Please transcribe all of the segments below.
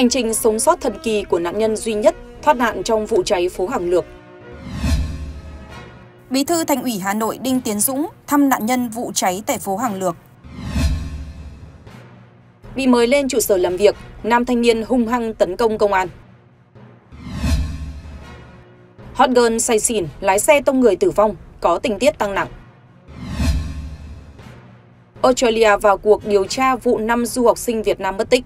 hành trình sống sót thần kỳ của nạn nhân duy nhất thoát nạn trong vụ cháy phố Hàng Lược. Bí thư Thành ủy Hà Nội Đinh Tiến Dũng thăm nạn nhân vụ cháy tại phố Hàng Lược. Bị mời lên trụ sở làm việc, nam thanh niên hung hăng tấn công công an. Hot girl say xỉn, lái xe tông người tử vong, có tình tiết tăng nặng. Australia vào cuộc điều tra vụ năm du học sinh Việt Nam mất tích.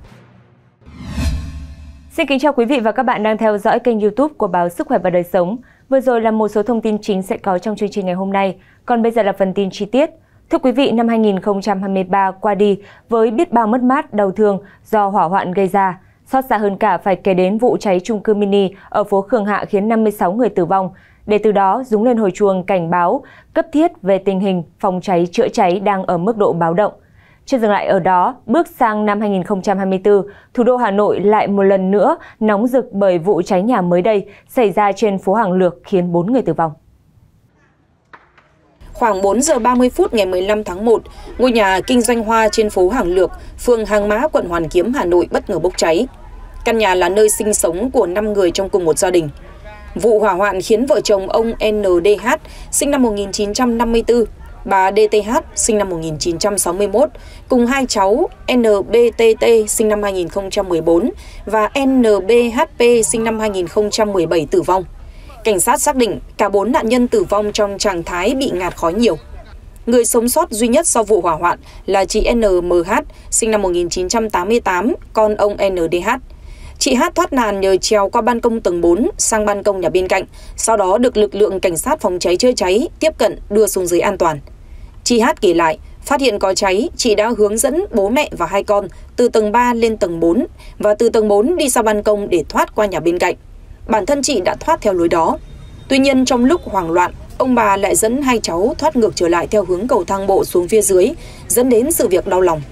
Xin kính chào quý vị và các bạn đang theo dõi kênh youtube của báo Sức khỏe và đời sống. Vừa rồi là một số thông tin chính sẽ có trong chương trình ngày hôm nay, còn bây giờ là phần tin chi tiết. Thưa quý vị, năm 2023 qua đi với biết bao mất mát, đau thương do hỏa hoạn gây ra. Xót xa hơn cả phải kể đến vụ cháy chung cư mini ở phố Khương Hạ khiến 56 người tử vong. Để từ đó dúng lên hồi chuông cảnh báo cấp thiết về tình hình phòng cháy chữa cháy đang ở mức độ báo động. Chưa dừng lại ở đó, bước sang năm 2024, thủ đô Hà Nội lại một lần nữa nóng rực bởi vụ cháy nhà mới đây xảy ra trên phố Hàng Lược khiến 4 người tử vong. Khoảng 4 giờ 30 phút ngày 15 tháng 1, ngôi nhà kinh doanh hoa trên phố Hàng Lược, phường Hàng Mã, quận Hoàn Kiếm, Hà Nội bất ngờ bốc cháy. Căn nhà là nơi sinh sống của 5 người trong cùng một gia đình. Vụ hỏa hoạn khiến vợ chồng ông NDH, sinh năm 1954, bà DTH sinh năm 1961 cùng hai cháu NBTT sinh năm 2014 và NBHP sinh năm 2017 tử vong. Cảnh sát xác định cả bốn nạn nhân tử vong trong trạng thái bị ngạt khói nhiều. Người sống sót duy nhất sau vụ hỏa hoạn là chị NMH, sinh năm 1988, con ông NDH. Chị Hát thoát nạn nhờ trèo qua ban công tầng 4 sang ban công nhà bên cạnh, sau đó được lực lượng cảnh sát phòng cháy chữa cháy tiếp cận đưa xuống dưới an toàn. Chị Hát kể lại, phát hiện có cháy, chị đã hướng dẫn bố mẹ và hai con từ tầng ba lên tầng bốn và từ tầng bốn đi ra ban công để thoát qua nhà bên cạnh. Bản thân chị đã thoát theo lối đó. Tuy nhiên trong lúc hoảng loạn, ông bà lại dẫn hai cháu thoát ngược trở lại theo hướng cầu thang bộ xuống phía dưới, dẫn đến sự việc đau lòng.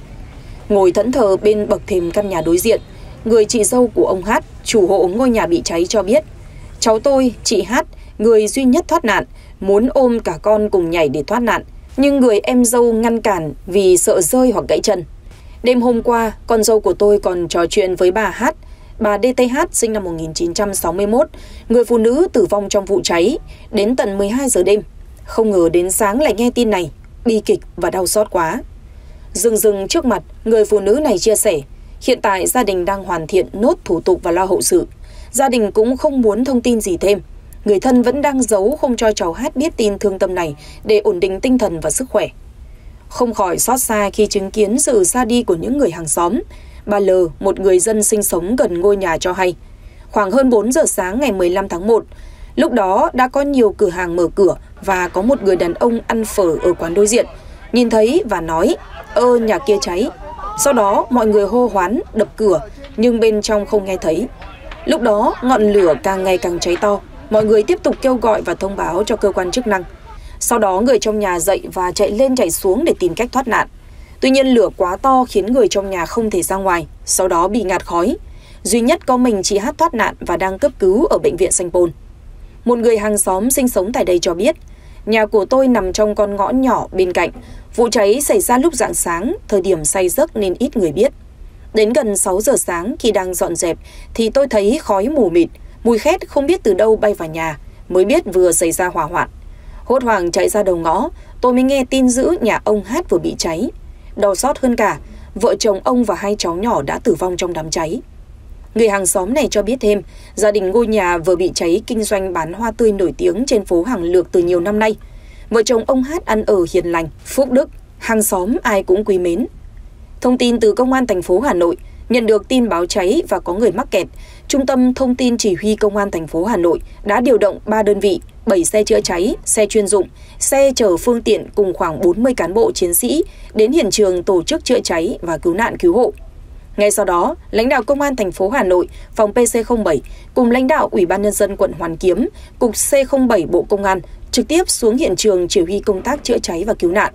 Ngồi thẫn thờ bên bậc thềm căn nhà đối diện, người chị dâu của ông Hát, chủ hộ ngôi nhà bị cháy cho biết. Cháu tôi, chị Hát, người duy nhất thoát nạn, muốn ôm cả con cùng nhảy để thoát nạn, nhưng người em dâu ngăn cản vì sợ rơi hoặc gãy chân. Đêm hôm qua, con dâu của tôi còn trò chuyện với bà Hát, bà DTH sinh năm 1961, người phụ nữ tử vong trong vụ cháy, đến tận 12 giờ đêm. Không ngờ đến sáng lại nghe tin này, bi kịch và đau xót quá. Dừng dừng trước mặt, người phụ nữ này chia sẻ, hiện tại gia đình đang hoàn thiện nốt thủ tục và lo hậu sự. Gia đình cũng không muốn thông tin gì thêm, người thân vẫn đang giấu không cho cháu hát biết tin thương tâm này để ổn định tinh thần và sức khỏe. Không khỏi xót xa khi chứng kiến sự ra đi của những người hàng xóm, bà L, một người dân sinh sống gần ngôi nhà cho hay. Khoảng hơn 4 giờ sáng ngày 15 tháng 1, lúc đó đã có nhiều cửa hàng mở cửa và có một người đàn ông ăn phở ở quán đối diện, nhìn thấy và nói, ơ nhà kia cháy. Sau đó mọi người hô hoán, đập cửa, nhưng bên trong không nghe thấy. Lúc đó ngọn lửa càng ngày càng cháy to, mọi người tiếp tục kêu gọi và thông báo cho cơ quan chức năng. Sau đó người trong nhà dậy và chạy lên chạy xuống để tìm cách thoát nạn. Tuy nhiên lửa quá to khiến người trong nhà không thể ra ngoài, sau đó bị ngạt khói. Duy nhất có mình chị hát thoát nạn và đang cấp cứu ở bệnh viện Sanh Pôn. Một người hàng xóm sinh sống tại đây cho biết, nhà của tôi nằm trong con ngõ nhỏ bên cạnh. Vụ cháy xảy ra lúc rạng sáng, thời điểm say giấc nên ít người biết. Đến gần 6 giờ sáng khi đang dọn dẹp thì tôi thấy khói mù mịt, Mùi khét không biết từ đâu bay vào nhà, mới biết vừa xảy ra hỏa hoạn. Hốt hoảng chạy ra đầu ngõ, tôi mới nghe tin dữ nhà ông Hát vừa bị cháy. Đau xót hơn cả, vợ chồng ông và hai cháu nhỏ đã tử vong trong đám cháy. Người hàng xóm này cho biết thêm, gia đình ngôi nhà vừa bị cháy kinh doanh bán hoa tươi nổi tiếng trên phố Hàng Lược từ nhiều năm nay. Vợ chồng ông Hát ăn ở hiền lành, phúc đức, hàng xóm ai cũng quý mến. Thông tin từ công an thành phố Hà Nội nhận được tin báo cháy và có người mắc kẹt, Trung tâm Thông tin Chỉ huy Công an thành phố Hà Nội đã điều động 3 đơn vị, 7 xe chữa cháy, xe chuyên dụng, xe chở phương tiện cùng khoảng 40 cán bộ chiến sĩ đến hiện trường tổ chức chữa cháy và cứu nạn cứu hộ. Ngay sau đó, lãnh đạo Công an thành phố Hà Nội, phòng PC07 cùng lãnh đạo Ủy ban nhân dân quận Hoàn Kiếm, cục C07 Bộ Công an trực tiếp xuống hiện trường chỉ huy công tác chữa cháy và cứu nạn.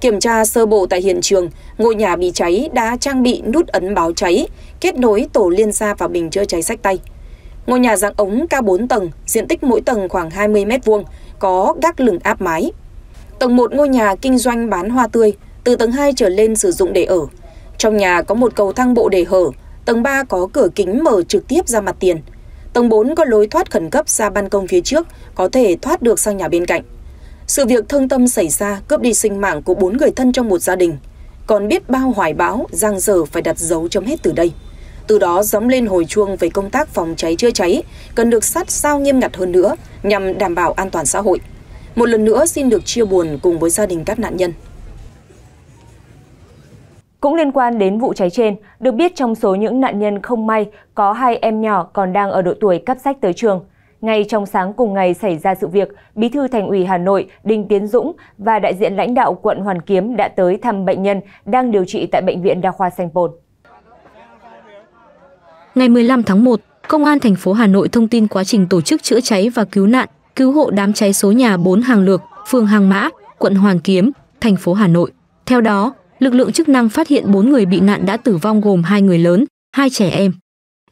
Kiểm tra sơ bộ tại hiện trường, ngôi nhà bị cháy đã trang bị nút ấn báo cháy, kết nối tổ liên gia và bình chữa cháy sách tay. Ngôi nhà dạng ống cao 4 tầng, diện tích mỗi tầng khoảng 20 m2, có gác lửng áp mái. Tầng 1 ngôi nhà kinh doanh bán hoa tươi, từ tầng 2 trở lên sử dụng để ở. Trong nhà có một cầu thang bộ để hở, tầng 3 có cửa kính mở trực tiếp ra mặt tiền. Tầng 4 có lối thoát khẩn cấp ra ban công phía trước, có thể thoát được sang nhà bên cạnh. Sự việc thương tâm xảy ra cướp đi sinh mạng của bốn người thân trong một gia đình. Còn biết bao hoài báo, giang dở phải đặt dấu chấm hết từ đây. Từ đó dóng lên hồi chuông về công tác phòng cháy chữa cháy, cần được sát sao nghiêm ngặt hơn nữa nhằm đảm bảo an toàn xã hội. Một lần nữa xin được chia buồn cùng với gia đình các nạn nhân. Cũng liên quan đến vụ cháy trên, được biết trong số những nạn nhân không may có hai em nhỏ còn đang ở độ tuổi cắp sách tới trường. Ngay trong sáng cùng ngày xảy ra sự việc, Bí thư Thành ủy Hà Nội Đinh Tiến Dũng và đại diện lãnh đạo quận Hoàn Kiếm đã tới thăm bệnh nhân đang điều trị tại Bệnh viện Đa khoa Sanh Pôn. Ngày 15 tháng 1, Công an thành phố Hà Nội thông tin quá trình tổ chức chữa cháy và cứu nạn, cứu hộ đám cháy số nhà 4 Hàng Lược, phường Hàng Mã, quận Hoàn Kiếm, thành phố Hà Nội. Theo đó, lực lượng chức năng phát hiện 4 người bị nạn đã tử vong gồm hai người lớn, hai trẻ em.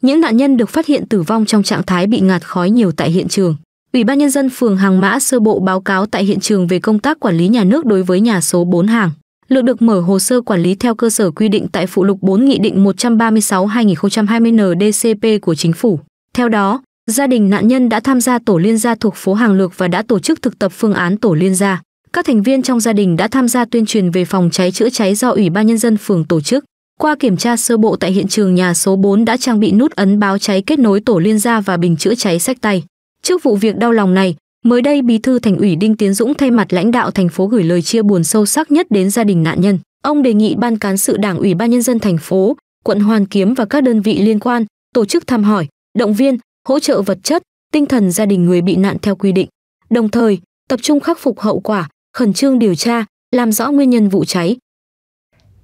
Những nạn nhân được phát hiện tử vong trong trạng thái bị ngạt khói nhiều tại hiện trường. Ủy ban nhân dân phường Hàng Mã sơ bộ báo cáo tại hiện trường về công tác quản lý nhà nước đối với nhà số 4 hàng. Lượng được mở hồ sơ quản lý theo cơ sở quy định tại phụ lục 4 Nghị định 136-2020 nđ cp của chính phủ. Theo đó, gia đình nạn nhân đã tham gia tổ liên gia thuộc phố Hàng Lược và đã tổ chức thực tập phương án tổ liên gia. Các thành viên trong gia đình đã tham gia tuyên truyền về phòng cháy chữa cháy do Ủy ban nhân dân phường tổ chức. Qua kiểm tra sơ bộ tại hiện trường nhà số 4 đã trang bị nút ấn báo cháy kết nối tổ liên gia và bình chữa cháy sách tay. Trước vụ việc đau lòng này, mới đây Bí thư Thành ủy Đinh Tiến Dũng thay mặt lãnh đạo thành phố gửi lời chia buồn sâu sắc nhất đến gia đình nạn nhân. Ông đề nghị ban cán sự Đảng Ủy ban nhân dân thành phố, quận Hoàn Kiếm và các đơn vị liên quan tổ chức thăm hỏi, động viên, hỗ trợ vật chất, tinh thần gia đình người bị nạn theo quy định. Đồng thời, tập trung khắc phục hậu quả, khẩn trương điều tra, làm rõ nguyên nhân vụ cháy,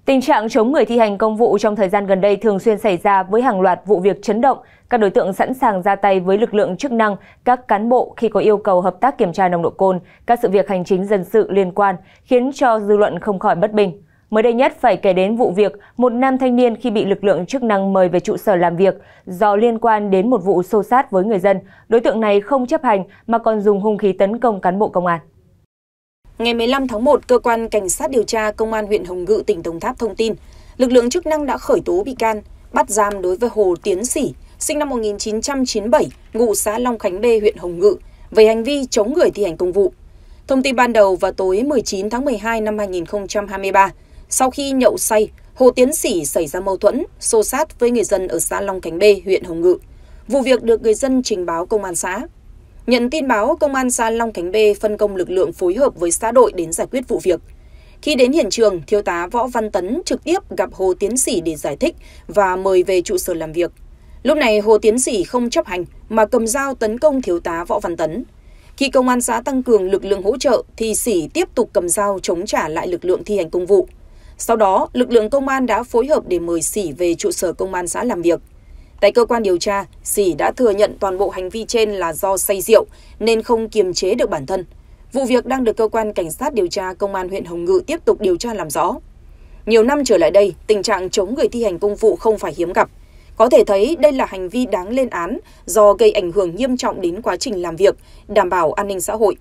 Tình trạng chống người thi hành công vụ trong thời gian gần đây thường xuyên xảy ra với hàng loạt vụ việc chấn động. Các đối tượng sẵn sàng ra tay với lực lượng chức năng, các cán bộ khi có yêu cầu hợp tác kiểm tra nồng độ cồn, các sự việc hành chính dân sự liên quan, khiến cho dư luận không khỏi bất bình. Mới đây nhất phải kể đến vụ việc một nam thanh niên khi bị lực lượng chức năng mời về trụ sở làm việc do liên quan đến một vụ xô sát với người dân. Đối tượng này không chấp hành mà còn dùng hung khí tấn công cán bộ công an. Ngày 15 tháng 1, cơ quan cảnh sát điều tra công an huyện Hồng Ngự tỉnh Đồng Tháp thông tin, lực lượng chức năng đã khởi tố bị can, bắt giam đối với Hồ Tiến Sỉ, sinh năm 1997, ngụ xã Long Khánh B, huyện Hồng Ngự, về hành vi chống người thi hành công vụ. Thông tin ban đầu vào tối 19 tháng 12 năm 2023, sau khi nhậu say, Hồ Tiến Sỉ xảy ra mâu thuẫn, xô sát với người dân ở xã Long Khánh B, huyện Hồng Ngự. Vụ việc được người dân trình báo công an xã. Nhận tin báo, công an xã Long Khánh B phân công lực lượng phối hợp với xã đội đến giải quyết vụ việc. Khi đến hiện trường, thiếu tá Võ Văn Tấn trực tiếp gặp Hồ Tiến Sĩ để giải thích và mời về trụ sở làm việc. Lúc này Hồ Tiến Sĩ không chấp hành mà cầm dao tấn công thiếu tá Võ Văn Tấn. Khi công an xã tăng cường lực lượng hỗ trợ thì Sĩ tiếp tục cầm dao chống trả lại lực lượng thi hành công vụ. Sau đó, lực lượng công an đã phối hợp để mời Sĩ về trụ sở công an xã làm việc. Tại cơ quan điều tra, Sỉ đã thừa nhận toàn bộ hành vi trên là do say rượu nên không kiềm chế được bản thân. Vụ việc đang được cơ quan cảnh sát điều tra công an huyện Hồng Ngự tiếp tục điều tra làm rõ. Nhiều năm trở lại đây, tình trạng chống người thi hành công vụ không phải hiếm gặp. Có thể thấy đây là hành vi đáng lên án do gây ảnh hưởng nghiêm trọng đến quá trình làm việc, đảm bảo an ninh xã hội.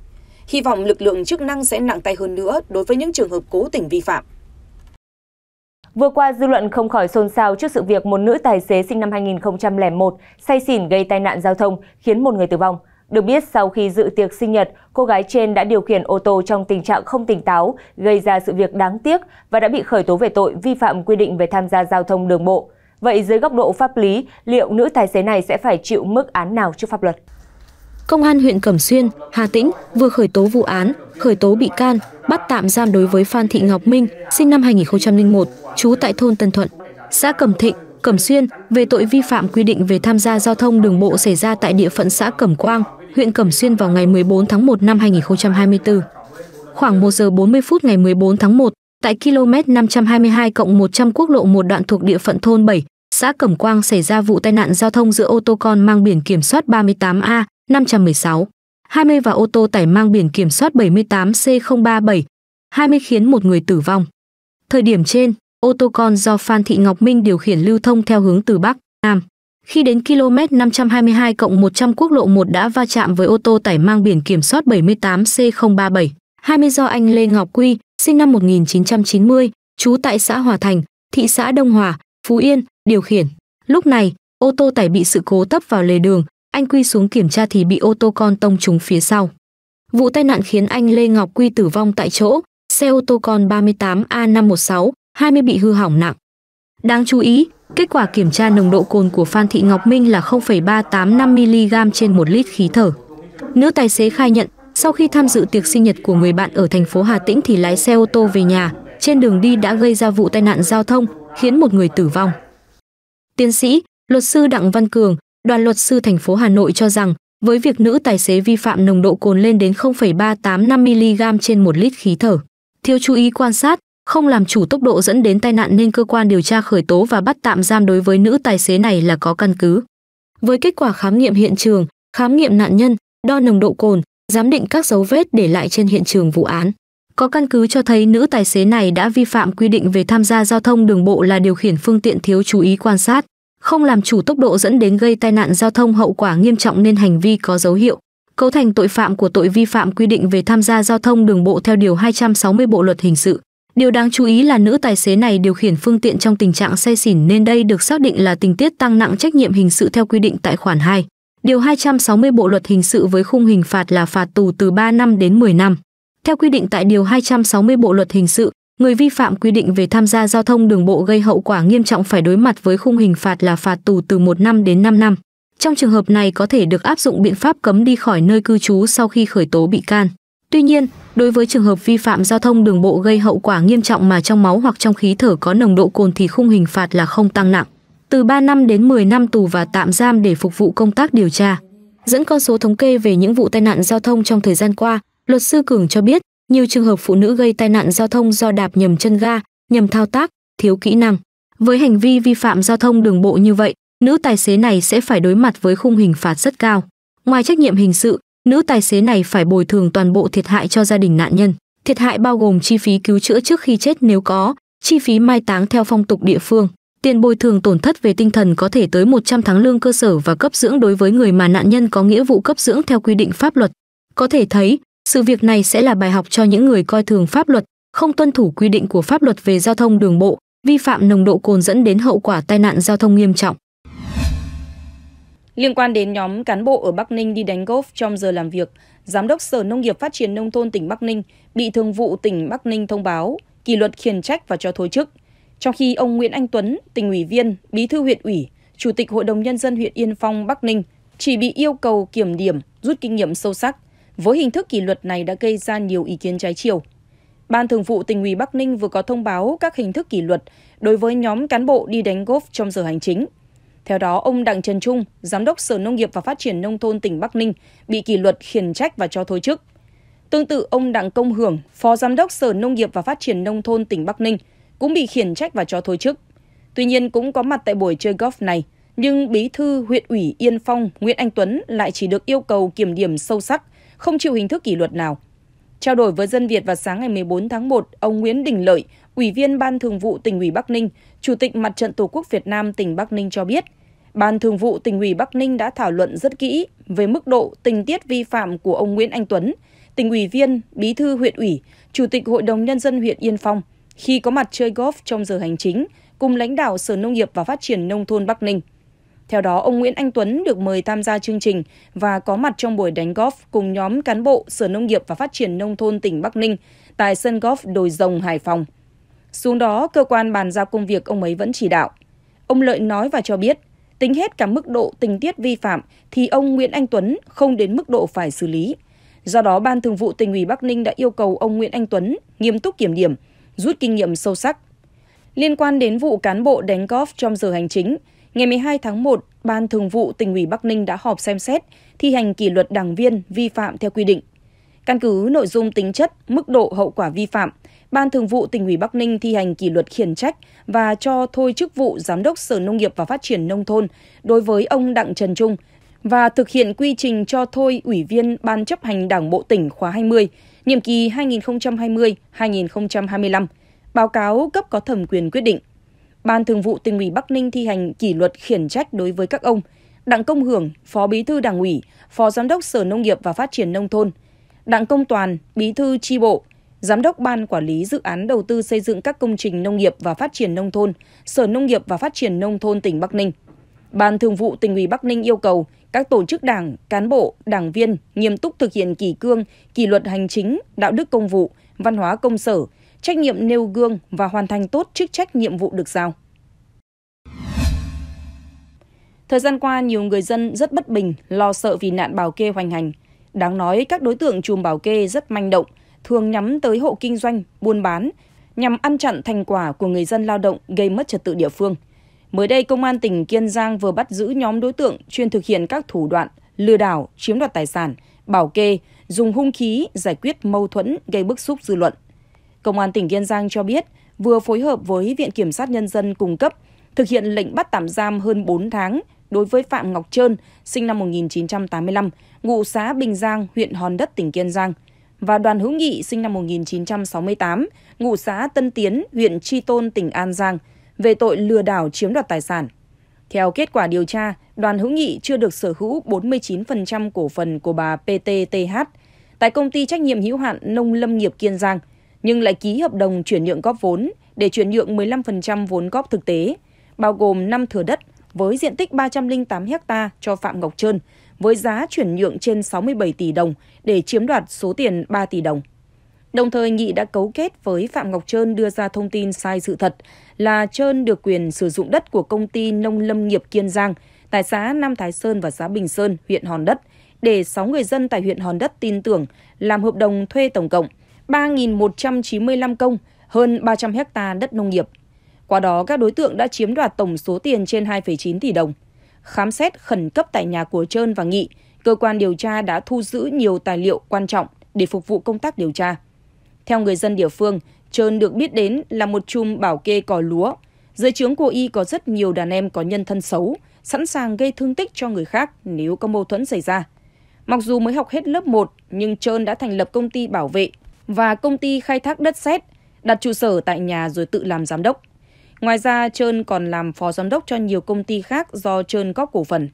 Hy vọng lực lượng chức năng sẽ nặng tay hơn nữa đối với những trường hợp cố tình vi phạm. Vừa qua, dư luận không khỏi xôn xao trước sự việc một nữ tài xế sinh năm 2001 say xỉn gây tai nạn giao thông khiến một người tử vong. Được biết, sau khi dự tiệc sinh nhật, cô gái trên đã điều khiển ô tô trong tình trạng không tỉnh táo, gây ra sự việc đáng tiếc và đã bị khởi tố về tội vi phạm quy định về tham gia giao thông đường bộ. Vậy dưới góc độ pháp lý, liệu nữ tài xế này sẽ phải chịu mức án nào trước pháp luật? Công an huyện Cẩm Xuyên, Hà Tĩnh vừa khởi tố vụ án, khởi tố bị can, bắt tạm giam đối với Phan Thị Ngọc Minh, sinh năm 2001, trú tại thôn Tân Thuận, xã Cẩm Thịnh, Cẩm Xuyên về tội vi phạm quy định về tham gia giao thông đường bộ xảy ra tại địa phận xã Cẩm Quang, huyện Cẩm Xuyên vào ngày 14 tháng 1 năm 2024. Khoảng 1 giờ 40 phút ngày 14 tháng 1, tại km 522 100 quốc lộ 1 đoạn thuộc địa phận thôn 7, xã Cẩm Quang xảy ra vụ tai nạn giao thông giữa ô tô con mang biển kiểm soát 38A 516, 20 và ô tô tải mang biển kiểm soát 78C037, 20 khiến một người tử vong. Thời điểm trên, ô tô con do Phan Thị Ngọc Minh điều khiển lưu thông theo hướng từ Bắc, Nam. Khi đến km 522 cộng 100 quốc lộ 1 đã va chạm với ô tô tải mang biển kiểm soát 78C037, 20 do anh Lê Ngọc Quy, sinh năm 1990, trú tại xã Hòa Thành, thị xã Đông Hòa, Phú Yên, điều khiển. Lúc này, ô tô tải bị sự cố tấp vào lề đường, anh Quy xuống kiểm tra thì bị ô tô con tông trúng phía sau. Vụ tai nạn khiến anh Lê Ngọc Quy tử vong tại chỗ, xe ô tô con 38A516, 20 bị hư hỏng nặng. Đáng chú ý, kết quả kiểm tra nồng độ cồn của Phan Thị Ngọc Minh là 0,385mg trên 1 lít khí thở. Nữ tài xế khai nhận, sau khi tham dự tiệc sinh nhật của người bạn ở thành phố Hà Tĩnh thì lái xe ô tô về nhà, trên đường đi đã gây ra vụ tai nạn giao thông, khiến một người tử vong. Tiến sĩ, luật sư Đặng Văn Cường, đoàn luật sư thành phố Hà Nội cho rằng với việc nữ tài xế vi phạm nồng độ cồn lên đến 0,385 mg trên 1 lít khí thở. Thiếu chú ý quan sát, không làm chủ tốc độ dẫn đến tai nạn nên cơ quan điều tra khởi tố và bắt tạm giam đối với nữ tài xế này là có căn cứ. Với kết quả khám nghiệm hiện trường, khám nghiệm nạn nhân, đo nồng độ cồn, giám định các dấu vết để lại trên hiện trường vụ án, có căn cứ cho thấy nữ tài xế này đã vi phạm quy định về tham gia giao thông đường bộ là điều khiển phương tiện thiếu chú ý quan sát không làm chủ tốc độ dẫn đến gây tai nạn giao thông hậu quả nghiêm trọng nên hành vi có dấu hiệu cấu thành tội phạm của tội vi phạm quy định về tham gia giao thông đường bộ theo điều 260 Bộ luật hình sự. Điều đáng chú ý là nữ tài xế này điều khiển phương tiện trong tình trạng say xỉn nên đây được xác định là tình tiết tăng nặng trách nhiệm hình sự theo quy định tại khoản 2. Điều 260 Bộ luật hình sự với khung hình phạt là phạt tù từ 3 năm đến 10 năm. Theo quy định tại điều 260 Bộ luật hình sự, người vi phạm quy định về tham gia giao thông đường bộ gây hậu quả nghiêm trọng phải đối mặt với khung hình phạt là phạt tù từ 1 năm đến 5 năm. Trong trường hợp này có thể được áp dụng biện pháp cấm đi khỏi nơi cư trú sau khi khởi tố bị can. Tuy nhiên, đối với trường hợp vi phạm giao thông đường bộ gây hậu quả nghiêm trọng mà trong máu hoặc trong khí thở có nồng độ cồn thì khung hình phạt là không tăng nặng, từ 3 năm đến 10 năm tù và tạm giam để phục vụ công tác điều tra. Dẫn con số thống kê về những vụ tai nạn giao thông trong thời gian qua, luật sư Cường cho biết, nhiều trường hợp phụ nữ gây tai nạn giao thông do đạp nhầm chân ga, nhầm thao tác, thiếu kỹ năng. Với hành vi vi phạm giao thông đường bộ như vậy, nữ tài xế này sẽ phải đối mặt với khung hình phạt rất cao. Ngoài trách nhiệm hình sự, nữ tài xế này phải bồi thường toàn bộ thiệt hại cho gia đình nạn nhân. Thiệt hại bao gồm chi phí cứu chữa trước khi chết nếu có, chi phí mai táng theo phong tục địa phương, tiền bồi thường tổn thất về tinh thần có thể tới 100 tháng lương cơ sở và cấp dưỡng đối với người mà nạn nhân có nghĩa vụ cấp dưỡng theo quy định pháp luật. Có thể thấy, sự việc này sẽ là bài học cho những người coi thường pháp luật, không tuân thủ quy định của pháp luật về giao thông đường bộ, vi phạm nồng độ cồn dẫn đến hậu quả tai nạn giao thông nghiêm trọng. Liên quan đến nhóm cán bộ ở Bắc Ninh đi đánh golf trong giờ làm việc, Giám đốc Sở Nông nghiệp Phát triển Nông thôn tỉnh Bắc Ninh bị Thường vụ tỉnh Bắc Ninh thông báo, kỷ luật khiển trách và cho thôi chức. Trong khi ông Nguyễn Anh Tuấn, tỉnh ủy viên, bí thư huyện ủy, chủ tịch Hội đồng Nhân dân huyện Yên Phong, Bắc Ninh, chỉ bị yêu cầu kiểm điểm, rút kinh nghiệm sâu sắc – với hình thức kỷ luật này đã gây ra nhiều ý kiến trái chiều. Ban Thường vụ tỉnh ủy Bắc Ninh vừa có thông báo các hình thức kỷ luật đối với nhóm cán bộ đi đánh golf trong giờ hành chính. Theo đó, ông Đặng Trần Trung, Giám đốc Sở Nông nghiệp và Phát triển Nông thôn tỉnh Bắc Ninh, bị kỷ luật khiển trách và cho thôi chức. Tương tự, ông Đặng Công Hưởng, Phó Giám đốc Sở Nông nghiệp và Phát triển Nông thôn tỉnh Bắc Ninh, cũng bị khiển trách và cho thôi chức. Tuy nhiên, cũng có mặt tại buổi chơi golf này, nhưng bí thư huyện ủy Yên Phong Nguyễn Anh Tuấn lại chỉ được yêu cầu kiểm điểm sâu sắc không chịu hình thức kỷ luật nào. Trao đổi với dân Việt vào sáng ngày 14 tháng 1, ông Nguyễn Đình Lợi, Ủy viên Ban Thường vụ tỉnh ủy Bắc Ninh, Chủ tịch Mặt trận Tổ quốc Việt Nam tỉnh Bắc Ninh cho biết, Ban Thường vụ tỉnh ủy Bắc Ninh đã thảo luận rất kỹ về mức độ tình tiết vi phạm của ông Nguyễn Anh Tuấn, tỉnh ủy viên, bí thư huyện ủy, chủ tịch Hội đồng Nhân dân huyện Yên Phong, khi có mặt chơi golf trong giờ hành chính cùng lãnh đạo Sở Nông nghiệp và Phát triển Nông thôn Bắc Ninh. Theo đó, ông Nguyễn Anh Tuấn được mời tham gia chương trình và có mặt trong buổi đánh golf cùng nhóm cán bộ Sở Nông nghiệp và Phát triển Nông thôn tỉnh Bắc Ninh tại sân golf Đồi Rồng, Hải Phòng. Xuống đó, cơ quan bàn giao công việc ông ấy vẫn chỉ đạo. Ông Lợi nói và cho biết, tính hết cả mức độ tình tiết vi phạm thì ông Nguyễn Anh Tuấn không đến mức độ phải xử lý. Do đó, Ban Thường vụ tỉnh ủy Bắc Ninh đã yêu cầu ông Nguyễn Anh Tuấn nghiêm túc kiểm điểm, rút kinh nghiệm sâu sắc. Liên quan đến vụ cán bộ đánh golf trong giờ hành chính, ngày 12 tháng 1, Ban Thường vụ tỉnh ủy Bắc Ninh đã họp xem xét thi hành kỷ luật đảng viên vi phạm theo quy định. Căn cứ nội dung tính chất, mức độ hậu quả vi phạm, Ban Thường vụ tỉnh ủy Bắc Ninh thi hành kỷ luật khiển trách và cho thôi chức vụ Giám đốc Sở Nông nghiệp và Phát triển Nông thôn đối với ông Đặng Trần Trung và thực hiện quy trình cho thôi Ủy viên Ban chấp hành Đảng Bộ tỉnh khóa 20, nhiệm kỳ 2020-2025, báo cáo cấp có thẩm quyền quyết định. Ban Thường vụ tỉnh ủy Bắc Ninh thi hành kỷ luật khiển trách đối với các ông Đặng Công Hưởng, Phó Bí thư Đảng ủy, Phó Giám đốc Sở Nông nghiệp và Phát triển Nông thôn, Đặng Công Toàn, Bí thư Chi bộ, Giám đốc Ban Quản lý Dự án Đầu tư xây dựng các công trình nông nghiệp và phát triển nông thôn, Sở Nông nghiệp và Phát triển Nông thôn tỉnh Bắc Ninh. Ban Thường vụ tỉnh ủy Bắc Ninh yêu cầu các tổ chức đảng, cán bộ, đảng viên nghiêm túc thực hiện kỷ cương, kỷ luật hành chính, đạo đức công vụ, văn hóa công sở, trách nhiệm nêu gương và hoàn thành tốt chức trách nhiệm vụ được giao. Thời gian qua, nhiều người dân rất bất bình, lo sợ vì nạn bảo kê hoành hành. Đáng nói, các đối tượng chùm bảo kê rất manh động, thường nhắm tới hộ kinh doanh, buôn bán, nhằm ăn chặn thành quả của người dân lao động gây mất trật tự địa phương. Mới đây, Công an tỉnh Kiên Giang vừa bắt giữ nhóm đối tượng chuyên thực hiện các thủ đoạn lừa đảo, chiếm đoạt tài sản, bảo kê, dùng hung khí giải quyết mâu thuẫn gây bức xúc dư luận công an tỉnh kiên giang cho biết vừa phối hợp với viện kiểm sát nhân dân cung cấp thực hiện lệnh bắt tạm giam hơn bốn tháng đối với phạm ngọc trơn sinh năm một nghìn chín trăm tám mươi năm ngụ xã bình giang huyện hòn đất tỉnh kiên giang và đoàn hữu nghị sinh năm một nghìn chín trăm sáu mươi tám ngụ xã tân tiến huyện tri tôn tỉnh an giang về tội lừa đảo chiếm đoạt tài sản theo kết quả điều tra, đoàn hữu nghị chưa được sở hữu 49% cổ phần của bà PTTH tại công ty trách nhiệm hữu hạn Nông Lâm nghiệp Kiên Giang nhưng lại ký hợp đồng chuyển nhượng góp vốn để chuyển nhượng 15% vốn góp thực tế, bao gồm 5 thửa đất với diện tích 308 ha cho Phạm Ngọc Trơn với giá chuyển nhượng trên 67 tỷ đồng để chiếm đoạt số tiền 3 tỷ đồng. Đồng thời Nghị đã cấu kết với Phạm Ngọc Trơn đưa ra thông tin sai sự thật là Trơn được quyền sử dụng đất của công ty nông lâm nghiệp Kiên Giang tại xã Nam Thái Sơn và xã Bình Sơn, huyện Hòn Đất để 6 người dân tại huyện Hòn Đất tin tưởng làm hợp đồng thuê tổng cộng ba một trăm chín mươi năm công hơn ba trăm linh hectare đất nông nghiệp qua đó các đối tượng đã chiếm đoạt tổng số tiền trên hai chín tỷ đồng khám xét khẩn cấp tại nhà của trơn và nghị cơ quan điều tra đã thu giữ nhiều tài liệu quan trọng để phục vụ công tác điều tra theo người dân địa phương trơn được biết đến là một chùm bảo kê cò lúa dưới trướng của y có rất nhiều đàn em có nhân thân xấu sẵn sàng gây thương tích cho người khác nếu có mâu thuẫn xảy ra. Mặc dù mới học hết lớp một, nhưng Trơn đã thành lập công ty bảo vệ và công ty khai thác đất xét đặt trụ sở tại nhà rồi tự làm giám đốc. Ngoài ra, Trơn còn làm phó giám đốc cho nhiều công ty khác do Trơn góp cổ phần.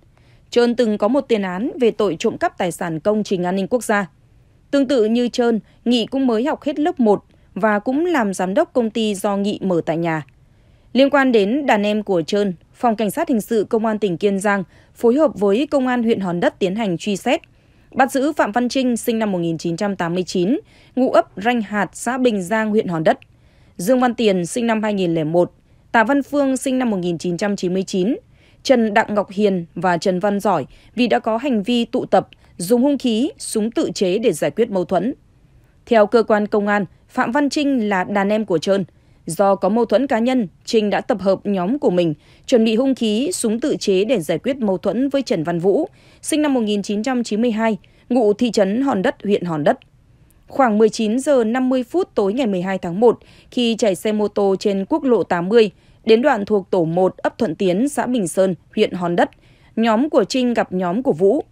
Trơn từng có một tiền án về tội trộm cắp tài sản công trình an ninh quốc gia. Tương tự như Trơn, Nghị cũng mới học hết lớp 1 và cũng làm giám đốc công ty do Nghị mở tại nhà. Liên quan đến đàn em của Trơn, Phòng Cảnh sát Hình sự Công an tỉnh Kiên Giang phối hợp với Công an huyện Hòn Đất tiến hành truy xét – bắt giữ Phạm Văn Trinh sinh năm 1989, ngụ ấp Ranh Hạt, xã Bình Giang, huyện Hòn Đất. Dương Văn Tiền sinh năm 2001, Tạ Văn Phương sinh năm 1999, Trần Đặng Ngọc Hiền và Trần Văn Giỏi vì đã có hành vi tụ tập, dùng hung khí, súng tự chế để giải quyết mâu thuẫn. Theo cơ quan công an, Phạm Văn Trinh là đàn em của Trơn – do có mâu thuẫn cá nhân trinh đã tập hợp nhóm của mình chuẩn bị hung khí súng tự chế để giải quyết mâu thuẫn với trần văn vũ sinh năm 1992 ngụ thị trấn hòn đất huyện hòn đất Khoảng 19 giờ 50 phút tối ngày 12 tháng 1, khi chạy xe mô tô trên quốc lộ 80 đến đoạn thuộc tổ 1 ấp Thuận Tiến, xã Bình Sơn, huyện Hòn Đất, nhóm của Trinh gặp nhóm của Vũ.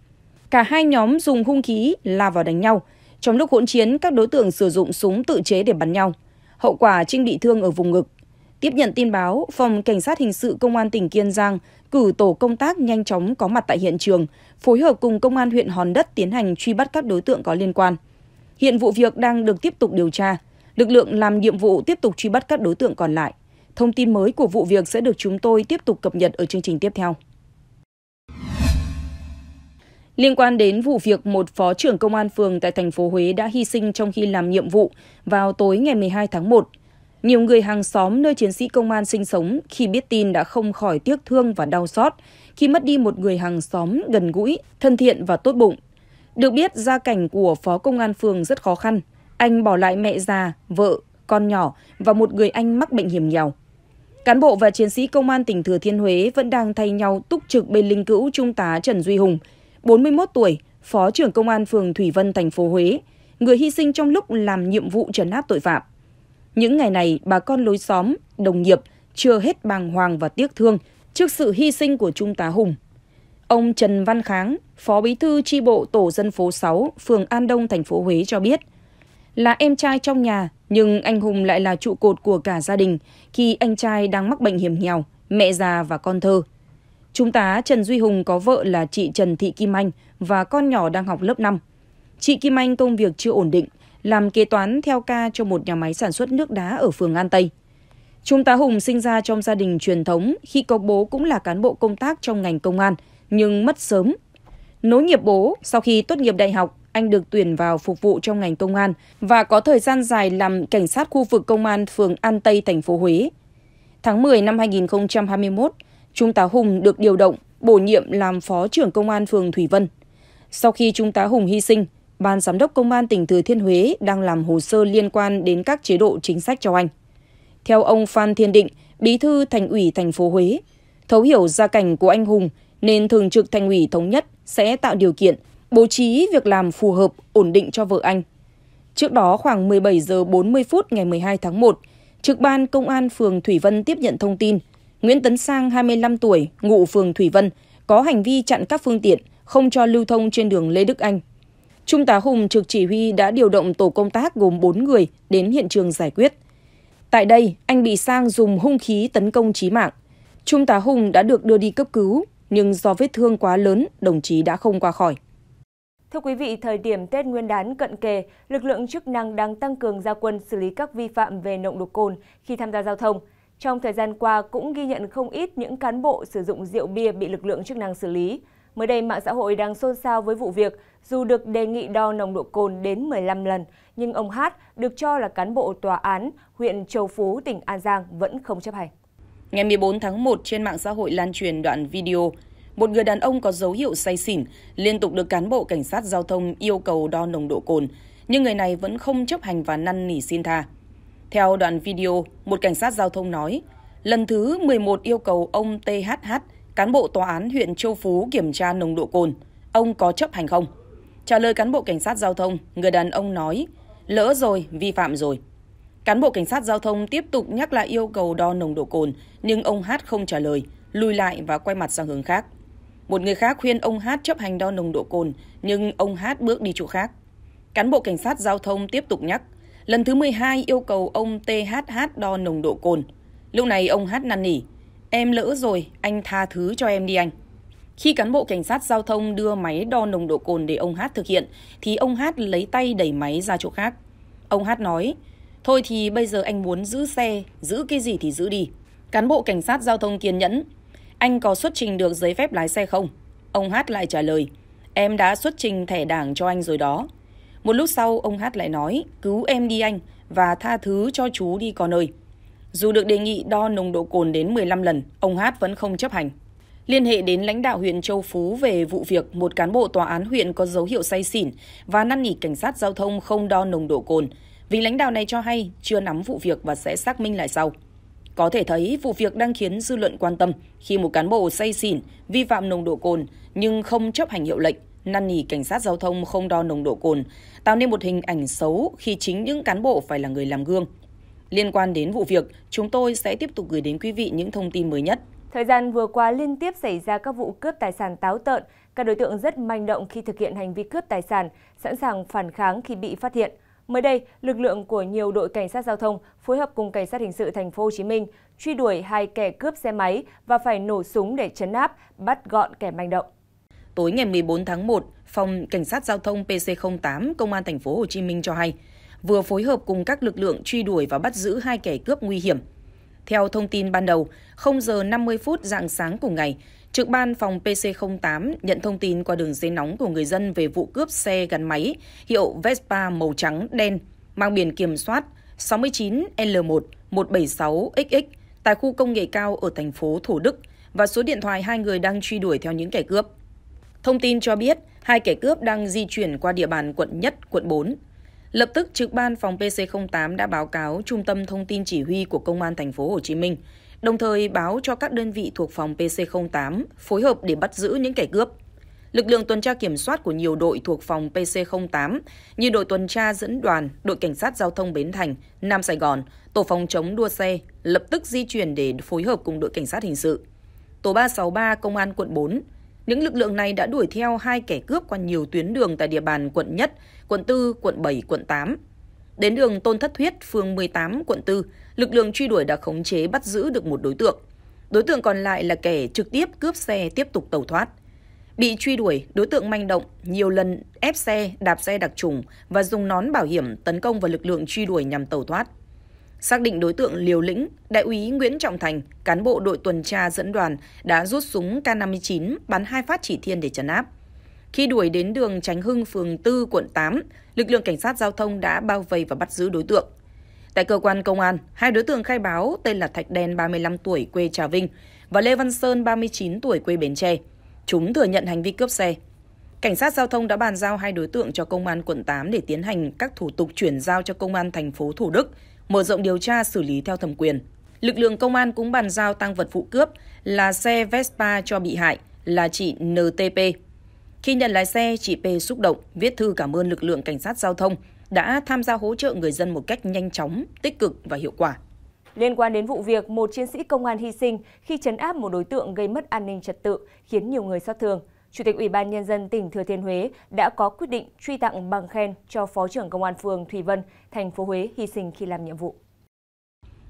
Cả hai nhóm dùng hung khí la vào đánh nhau. Trong lúc hỗn chiến, các đối tượng sử dụng súng tự chế để bắn nhau hậu quả Trinh bị thương ở vùng ngực. Tiếp nhận tin báo, Phòng Cảnh sát Hình sự Công an tỉnh Kiên Giang cử tổ công tác nhanh chóng có mặt tại hiện trường, phối hợp cùng Công an huyện Hòn Đất tiến hành truy bắt các đối tượng có liên quan. Hiện vụ việc đang được tiếp tục điều tra. Lực lượng làm nhiệm vụ tiếp tục truy bắt các đối tượng còn lại. Thông tin mới của vụ việc sẽ được chúng tôi tiếp tục cập nhật ở chương trình tiếp theo. Liên quan đến vụ việc một phó trưởng công an phường tại thành phố Huế đã hy sinh trong khi làm nhiệm vụ vào tối ngày 12 tháng 1, nhiều người hàng xóm nơi chiến sĩ công an sinh sống khi biết tin đã không khỏi tiếc thương và đau xót khi mất đi một người hàng xóm gần gũi, thân thiện và tốt bụng. Được biết, gia cảnh của phó công an phường rất khó khăn. Anh bỏ lại mẹ già, vợ, con nhỏ và một người anh mắc bệnh hiểm nghèo. Cán bộ và chiến sĩ công an tỉnh Thừa Thiên Huế vẫn đang thay nhau túc trực bên linh cữu Trung tá Trần Duy Hùng – 41 tuổi, Phó trưởng Công an phường Thủy Vân, thành phố Huế, người hy sinh trong lúc làm nhiệm vụ trấn áp tội phạm. Những ngày này, bà con lối xóm, đồng nghiệp chưa hết bàng hoàng và tiếc thương trước sự hy sinh của Trung tá Hùng. Ông Trần Văn Kháng, Phó Bí thư tri bộ tổ dân phố 6, phường An Đông, thành phố Huế cho biết, là em trai trong nhà, nhưng anh Hùng lại là trụ cột của cả gia đình khi anh trai đang mắc bệnh hiểm nghèo, mẹ già và con thơ. Trung tá Trần Duy Hùng có vợ là chị Trần Thị Kim Anh và con nhỏ đang học lớp 5. Chị Kim Anh công việc chưa ổn định, làm kế toán theo ca cho một nhà máy sản xuất nước đá ở phường An Tây. Trung tá Hùng sinh ra trong gia đình truyền thống khi có bố cũng là cán bộ công tác trong ngành công an, nhưng mất sớm. Nối nghiệp bố, sau khi tốt nghiệp đại học, anh được tuyển vào phục vụ trong ngành công an và có thời gian dài làm cảnh sát khu vực công an phường An Tây, thành phố Huế. Tháng 10 năm 2021, Trung tá Hùng được điều động, bổ nhiệm làm phó trưởng công an phường Thủy Vân. Sau khi Trung tá Hùng hy sinh, Ban Giám đốc Công an tỉnh Thừa Thiên Huế đang làm hồ sơ liên quan đến các chế độ chính sách cho anh. Theo ông Phan Thiên Định, Bí thư Thành ủy thành phố Huế, thấu hiểu gia cảnh của anh Hùng nên Thường trực Thành ủy Thống nhất sẽ tạo điều kiện bố trí việc làm phù hợp, ổn định cho vợ anh. Trước đó khoảng 17 giờ 40 phút ngày 12 tháng 1, trực ban Công an phường Thủy Vân tiếp nhận thông tin – Nguyễn Tấn Sang, 25 tuổi, ngụ phường Thủy Vân, có hành vi chặn các phương tiện, không cho lưu thông trên đường Lê Đức Anh. Trung tá Hùng trực chỉ huy đã điều động tổ công tác gồm 4 người đến hiện trường giải quyết. Tại đây, anh bị Sang dùng hung khí tấn công chí mạng. Trung tá Hùng đã được đưa đi cấp cứu, nhưng do vết thương quá lớn, đồng chí đã không qua khỏi. Thưa quý vị, thời điểm Tết Nguyên đán cận kề, lực lượng chức năng đang tăng cường gia quân xử lý các vi phạm về nồng độ cồn khi tham gia giao thông – trong thời gian qua cũng ghi nhận không ít những cán bộ sử dụng rượu bia bị lực lượng chức năng xử lý. Mới đây mạng xã hội đang xôn xao với vụ việc dù được đề nghị đo nồng độ cồn đến 15 lần, nhưng ông Hát được cho là cán bộ tòa án huyện Châu Phú, tỉnh An Giang vẫn không chấp hành. Ngày 14 tháng 1 trên mạng xã hội lan truyền đoạn video một người đàn ông có dấu hiệu say xỉn liên tục được cán bộ cảnh sát giao thông yêu cầu đo nồng độ cồn, nhưng người này vẫn không chấp hành và năn nỉ xin tha. Theo đoạn video, một cảnh sát giao thông nói, lần thứ 11 yêu cầu ông THH, cán bộ tòa án huyện Châu Phú kiểm tra nồng độ cồn, ông có chấp hành không? Trả lời cán bộ cảnh sát giao thông, người đàn ông nói, lỡ rồi, vi phạm rồi. Cán bộ cảnh sát giao thông tiếp tục nhắc lại yêu cầu đo nồng độ cồn, nhưng ông H không trả lời, lùi lại và quay mặt sang hướng khác. Một người khác khuyên ông H chấp hành đo nồng độ cồn, nhưng ông H bước đi chỗ khác. Cán bộ cảnh sát giao thông tiếp tục nhắc, Lần thứ 12 yêu cầu ông THH đo nồng độ cồn. Lúc này ông H năn nỉ, em lỡ rồi, anh tha thứ cho em đi anh. Khi cán bộ cảnh sát giao thông đưa máy đo nồng độ cồn để ông H thực hiện, thì ông H lấy tay đẩy máy ra chỗ khác. Ông H nói, thôi thì bây giờ anh muốn giữ xe, giữ cái gì thì giữ đi. Cán bộ cảnh sát giao thông kiên nhẫn, anh có xuất trình được giấy phép lái xe không? Ông H lại trả lời, em đã xuất trình thẻ đảng cho anh rồi đó. Một lúc sau, ông Hát lại nói, cứu em đi anh và tha thứ cho chú đi còn ơi. Dù được đề nghị đo nồng độ cồn đến 15 lần, ông Hát vẫn không chấp hành. Liên hệ đến lãnh đạo huyện Châu Phú về vụ việc một cán bộ tòa án huyện có dấu hiệu say xỉn và năn nỉ cảnh sát giao thông không đo nồng độ cồn. Vì lãnh đạo này cho hay chưa nắm vụ việc và sẽ xác minh lại sau. Có thể thấy vụ việc đang khiến dư luận quan tâm khi một cán bộ say xỉn vi phạm nồng độ cồn nhưng không chấp hành hiệu lệnh năn nỉ cảnh sát giao thông không đo nồng độ cồn, tạo nên một hình ảnh xấu khi chính những cán bộ phải là người làm gương. Liên quan đến vụ việc, chúng tôi sẽ tiếp tục gửi đến quý vị những thông tin mới nhất. Thời gian vừa qua liên tiếp xảy ra các vụ cướp tài sản táo tợn, các đối tượng rất manh động khi thực hiện hành vi cướp tài sản, sẵn sàng phản kháng khi bị phát hiện. Mới đây, lực lượng của nhiều đội cảnh sát giao thông phối hợp cùng cảnh sát hình sự thành phố Hồ Chí Minh truy đuổi hai kẻ cướp xe máy và phải nổ súng để chấn áp, bắt gọn kẻ manh động tối ngày 14 tháng 1, Phòng Cảnh sát Giao thông PC08 Công an thành phố Hồ Chí Minh cho hay, vừa phối hợp cùng các lực lượng truy đuổi và bắt giữ hai kẻ cướp nguy hiểm. Theo thông tin ban đầu, 0 giờ 50 phút dạng sáng cùng ngày, trực ban phòng PC08 nhận thông tin qua đường dây nóng của người dân về vụ cướp xe gắn máy hiệu Vespa màu trắng đen mang biển kiểm soát 69L1176XX tại khu công nghệ cao ở thành phố Thủ Đức và số điện thoại hai người đang truy đuổi theo những kẻ cướp. Thông tin cho biết, hai kẻ cướp đang di chuyển qua địa bàn quận Nhất, quận 4. Lập tức trực ban phòng PC08 đã báo cáo trung tâm thông tin chỉ huy của công an thành phố Hồ Chí Minh, đồng thời báo cho các đơn vị thuộc phòng PC08 phối hợp để bắt giữ những kẻ cướp. Lực lượng tuần tra kiểm soát của nhiều đội thuộc phòng PC08 như đội tuần tra dẫn đoàn, đội cảnh sát giao thông Bến Thành, Nam Sài Gòn, tổ phòng chống đua xe lập tức di chuyển để phối hợp cùng đội cảnh sát hình sự. Tổ 363 Công an quận 4 những lực lượng này đã đuổi theo hai kẻ cướp qua nhiều tuyến đường tại địa bàn quận Nhất, quận 4, quận 7, quận 8. Đến đường Tôn Thất Thuyết, phường 18, quận 4, lực lượng truy đuổi đã khống chế bắt giữ được một đối tượng. Đối tượng còn lại là kẻ trực tiếp cướp xe tiếp tục tẩu thoát. Bị truy đuổi, đối tượng manh động, nhiều lần ép xe, đạp xe đặc trùng và dùng nón bảo hiểm tấn công vào lực lượng truy đuổi nhằm tẩu thoát. Xác định đối tượng liều lĩnh, đại úy Nguyễn Trọng Thành, cán bộ đội tuần tra dẫn đoàn, đã rút súng K-59 bắn hai phát chỉ thiên để chấn áp. Khi đuổi đến đường Tránh Hưng, phường 4, quận 8, lực lượng cảnh sát giao thông đã bao vây và bắt giữ đối tượng. Tại cơ quan công an, hai đối tượng khai báo tên là Thạch Đen 35 tuổi quê Trà Vinh và Lê Văn Sơn 39 tuổi quê Bến Tre. Chúng thừa nhận hành vi cướp xe. Cảnh sát giao thông đã bàn giao hai đối tượng cho công an quận 8 để tiến hành các thủ tục chuyển giao cho công an thành phố Thủ Đức mở rộng điều tra xử lý theo thẩm quyền. Lực lượng công an cũng bàn giao tăng vật vụ cướp là xe Vespa cho bị hại là chị NTP. Khi nhận lái xe, chị P xúc động, viết thư cảm ơn lực lượng cảnh sát giao thông đã tham gia hỗ trợ người dân một cách nhanh chóng, tích cực và hiệu quả. Liên quan đến vụ việc một chiến sĩ công an hy sinh khi chấn áp một đối tượng gây mất an ninh trật tự khiến nhiều người xót thương, Chủ tịch Ủy ban Nhân dân tỉnh Thừa Thiên Huế đã có quyết định truy tặng bằng khen cho Phó trưởng Công an phường Thủy Vân, thành phố Huế hy sinh khi làm nhiệm vụ.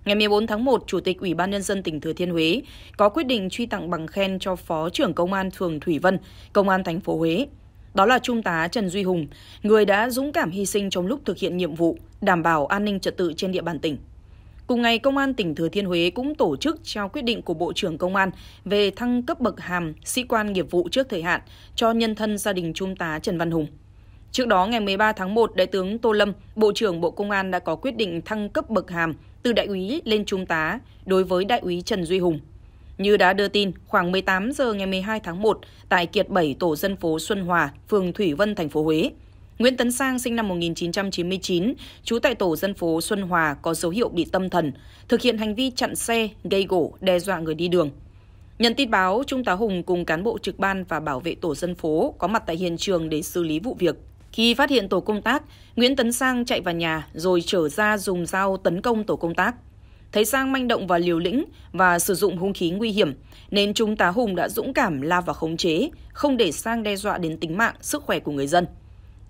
Ngày 14 tháng 1, Chủ tịch Ủy ban Nhân dân tỉnh Thừa Thiên Huế có quyết định truy tặng bằng khen cho Phó trưởng Công an phường Thủy Vân, Công an thành phố Huế. Đó là Trung tá Trần Duy Hùng, người đã dũng cảm hy sinh trong lúc thực hiện nhiệm vụ đảm bảo an ninh trật tự trên địa bàn tỉnh. Cùng ngày, Công an tỉnh Thừa Thiên Huế cũng tổ chức trao quyết định của Bộ trưởng Công an về thăng cấp bậc hàm sĩ quan nghiệp vụ trước thời hạn cho nhân thân gia đình Trung tá Trần Văn Hùng. Trước đó, ngày 13 tháng 1, Đại tướng Tô Lâm, Bộ trưởng Bộ Công an đã có quyết định thăng cấp bậc hàm từ đại úy lên trung tá đối với đại úy Trần Duy Hùng. Như đã đưa tin, khoảng 18 giờ ngày 12 tháng 1 tại kiệt 7 tổ dân phố Xuân Hòa, phường Thủy Vân, thành phố Huế, Nguyễn Tấn Sang sinh năm 1999, trú tại tổ dân phố Xuân Hòa có dấu hiệu bị tâm thần, thực hiện hành vi chặn xe, gây gỗ, đe dọa người đi đường. Nhận tin báo, Trung tá Hùng cùng cán bộ trực ban và bảo vệ tổ dân phố có mặt tại hiện trường để xử lý vụ việc. Khi phát hiện tổ công tác, Nguyễn Tấn Sang chạy vào nhà rồi trở ra dùng dao tấn công tổ công tác. Thấy Sang manh động và liều lĩnh và sử dụng hung khí nguy hiểm, nên Trung tá Hùng đã dũng cảm lao vào khống chế, không để Sang đe dọa đến tính mạng, sức khỏe của người dân.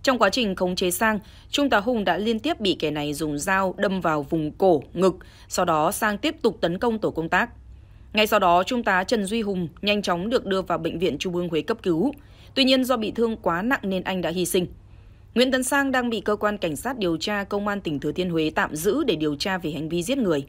Trong quá trình khống chế Sang, Trung tá Hùng đã liên tiếp bị kẻ này dùng dao đâm vào vùng cổ, ngực, sau đó Sang tiếp tục tấn công tổ công tác. Ngay sau đó, Trung tá Trần Duy Hùng nhanh chóng được đưa vào Bệnh viện Trung ương Huế cấp cứu. Tuy nhiên do bị thương quá nặng nên anh đã hy sinh. Nguyễn Tấn Sang đang bị cơ quan cảnh sát điều tra công an tỉnh Thừa Thiên Huế tạm giữ để điều tra về hành vi giết người.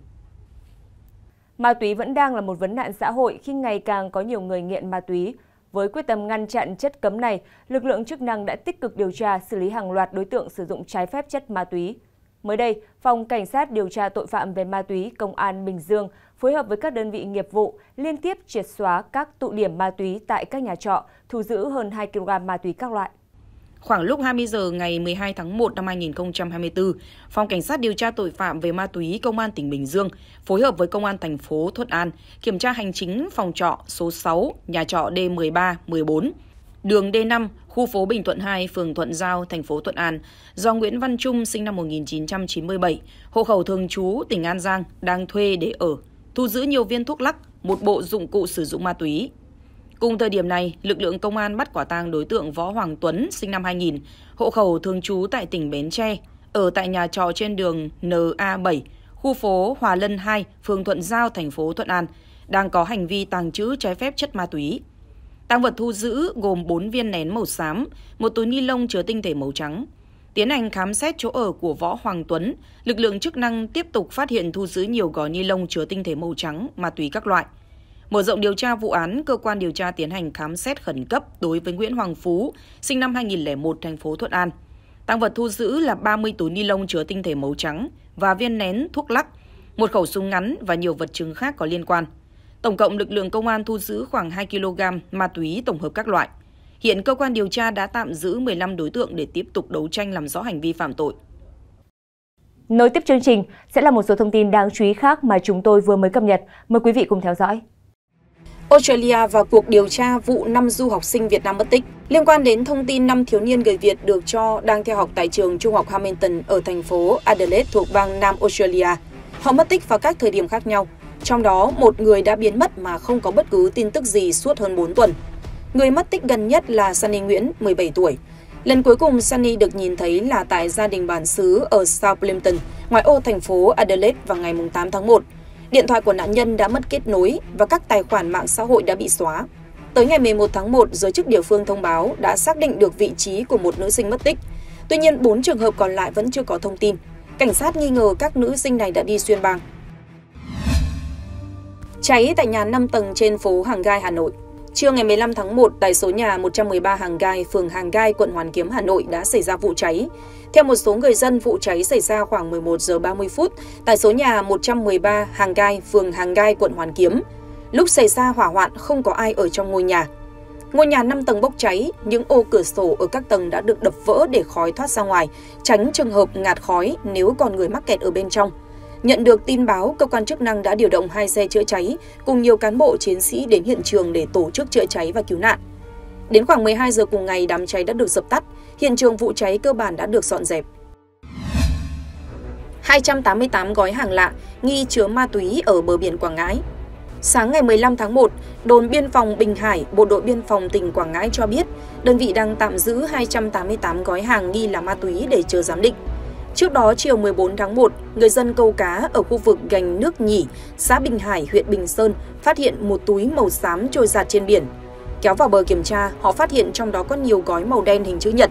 Ma túy vẫn đang là một vấn nạn xã hội khi ngày càng có nhiều người nghiện ma túy, với quyết tâm ngăn chặn chất cấm này, lực lượng chức năng đã tích cực điều tra xử lý hàng loạt đối tượng sử dụng trái phép chất ma túy. Mới đây, Phòng Cảnh sát điều tra tội phạm về ma túy Công an Bình Dương phối hợp với các đơn vị nghiệp vụ liên tiếp triệt xóa các tụ điểm ma túy tại các nhà trọ, thu giữ hơn 2 kg ma túy các loại. Khoảng lúc 20 giờ ngày 12 tháng 1 năm 2024, Phòng Cảnh sát điều tra tội phạm về ma túy Công an tỉnh Bình Dương phối hợp với Công an thành phố Thuận An kiểm tra hành chính phòng trọ số 6, nhà trọ D13-14, đường D5, khu phố Bình Thuận 2, phường Thuận Giao, thành phố Thuận An, do Nguyễn Văn Trung sinh năm 1997, hộ khẩu thường trú tỉnh An Giang, đang thuê để ở, thu giữ nhiều viên thuốc lắc, một bộ dụng cụ sử dụng ma túy, Cùng thời điểm này, lực lượng công an bắt quả tang đối tượng Võ Hoàng Tuấn, sinh năm 2000, hộ khẩu thường trú tại tỉnh Bến Tre, ở tại nhà trọ trên đường NA7, khu phố Hòa Lân 2, phường Thuận Giao, thành phố Thuận An, đang có hành vi tàng trữ trái phép chất ma túy. Tăng vật thu giữ gồm 4 viên nén màu xám, một túi ni lông chứa tinh thể màu trắng. Tiến hành khám xét chỗ ở của Võ Hoàng Tuấn, lực lượng chức năng tiếp tục phát hiện thu giữ nhiều gói ni lông chứa tinh thể màu trắng, ma túy các loại. Mở rộng điều tra vụ án, cơ quan điều tra tiến hành khám xét khẩn cấp đối với Nguyễn Hoàng Phú, sinh năm 2001, thành phố Thuận An. Tăng vật thu giữ là 30 túi ni lông chứa tinh thể màu trắng và viên nén thuốc lắc, một khẩu súng ngắn và nhiều vật chứng khác có liên quan. Tổng cộng lực lượng công an thu giữ khoảng 2 kg ma túy tổng hợp các loại. Hiện cơ quan điều tra đã tạm giữ 15 đối tượng để tiếp tục đấu tranh làm rõ hành vi phạm tội. Nối tiếp chương trình sẽ là một số thông tin đáng chú ý khác mà chúng tôi vừa mới cập nhật. Mời quý vị cùng theo dõi australia vào cuộc điều tra vụ năm du học sinh việt nam mất tích liên quan đến thông tin năm thiếu niên người việt được cho đang theo học tại trường trung học hamilton ở thành phố adelaide thuộc bang nam australia họ mất tích vào các thời điểm khác nhau trong đó một người đã biến mất mà không có bất cứ tin tức gì suốt hơn 4 tuần. Người mất tích gần nhất là Sunny Nguyễn, 17 tuổi. Lần cuối cùng Sunny được nhìn thấy là tại gia đình bản xứ ở Southampton, ngoại ô thành phố Adelaide vào ngày 8 tháng 1 điện thoại của nạn nhân đã mất kết nối và các tài khoản mạng xã hội đã bị xóa. Tới ngày 11 tháng 1, giới chức địa phương thông báo đã xác định được vị trí của một nữ sinh mất tích. Tuy nhiên, 4 trường hợp còn lại vẫn chưa có thông tin. Cảnh sát nghi ngờ các nữ sinh này đã đi xuyên bang. Cháy tại nhà 5 tầng trên phố Hàng Gai, Hà Nội. Trưa ngày 15 tháng 1, tại số nhà 113 Hàng Gai, phường Hàng Gai, quận Hoàn Kiếm, Hà Nội đã xảy ra vụ cháy. Theo một số người dân, vụ cháy xảy ra khoảng 11 giờ 30 phút tại số nhà 113 Hàng Gai, phường Hàng Gai, quận Hoàn Kiếm. Lúc xảy ra hỏa hoạn không có ai ở trong ngôi nhà. Ngôi nhà 5 tầng bốc cháy, những ô cửa sổ ở các tầng đã được đập vỡ để khói thoát ra ngoài, tránh trường hợp ngạt khói nếu còn người mắc kẹt ở bên trong. Nhận được tin báo, cơ quan chức năng đã điều động hai xe chữa cháy cùng nhiều cán bộ chiến sĩ đến hiện trường để tổ chức chữa cháy và cứu nạn. Đến khoảng 12 giờ cùng ngày, đám cháy đã được dập tắt, hiện trường vụ cháy cơ bản đã được dọn dẹp. 288 gói hàng lạ nghi chứa ma túy ở bờ biển Quảng Ngãi. Sáng ngày 15 tháng 1, đồn biên phòng Bình Hải, bộ đội biên phòng tỉnh Quảng Ngãi cho biết, đơn vị đang tạm giữ 288 gói hàng nghi là ma túy để chờ giám định. Trước đó chiều 14 tháng 1, người dân câu cá ở khu vực gành nước Nhỉ, xã Bình Hải, huyện Bình Sơn phát hiện một túi màu xám trôi giạt trên biển. Kéo vào bờ kiểm tra, họ phát hiện trong đó có nhiều gói màu đen hình chữ nhật.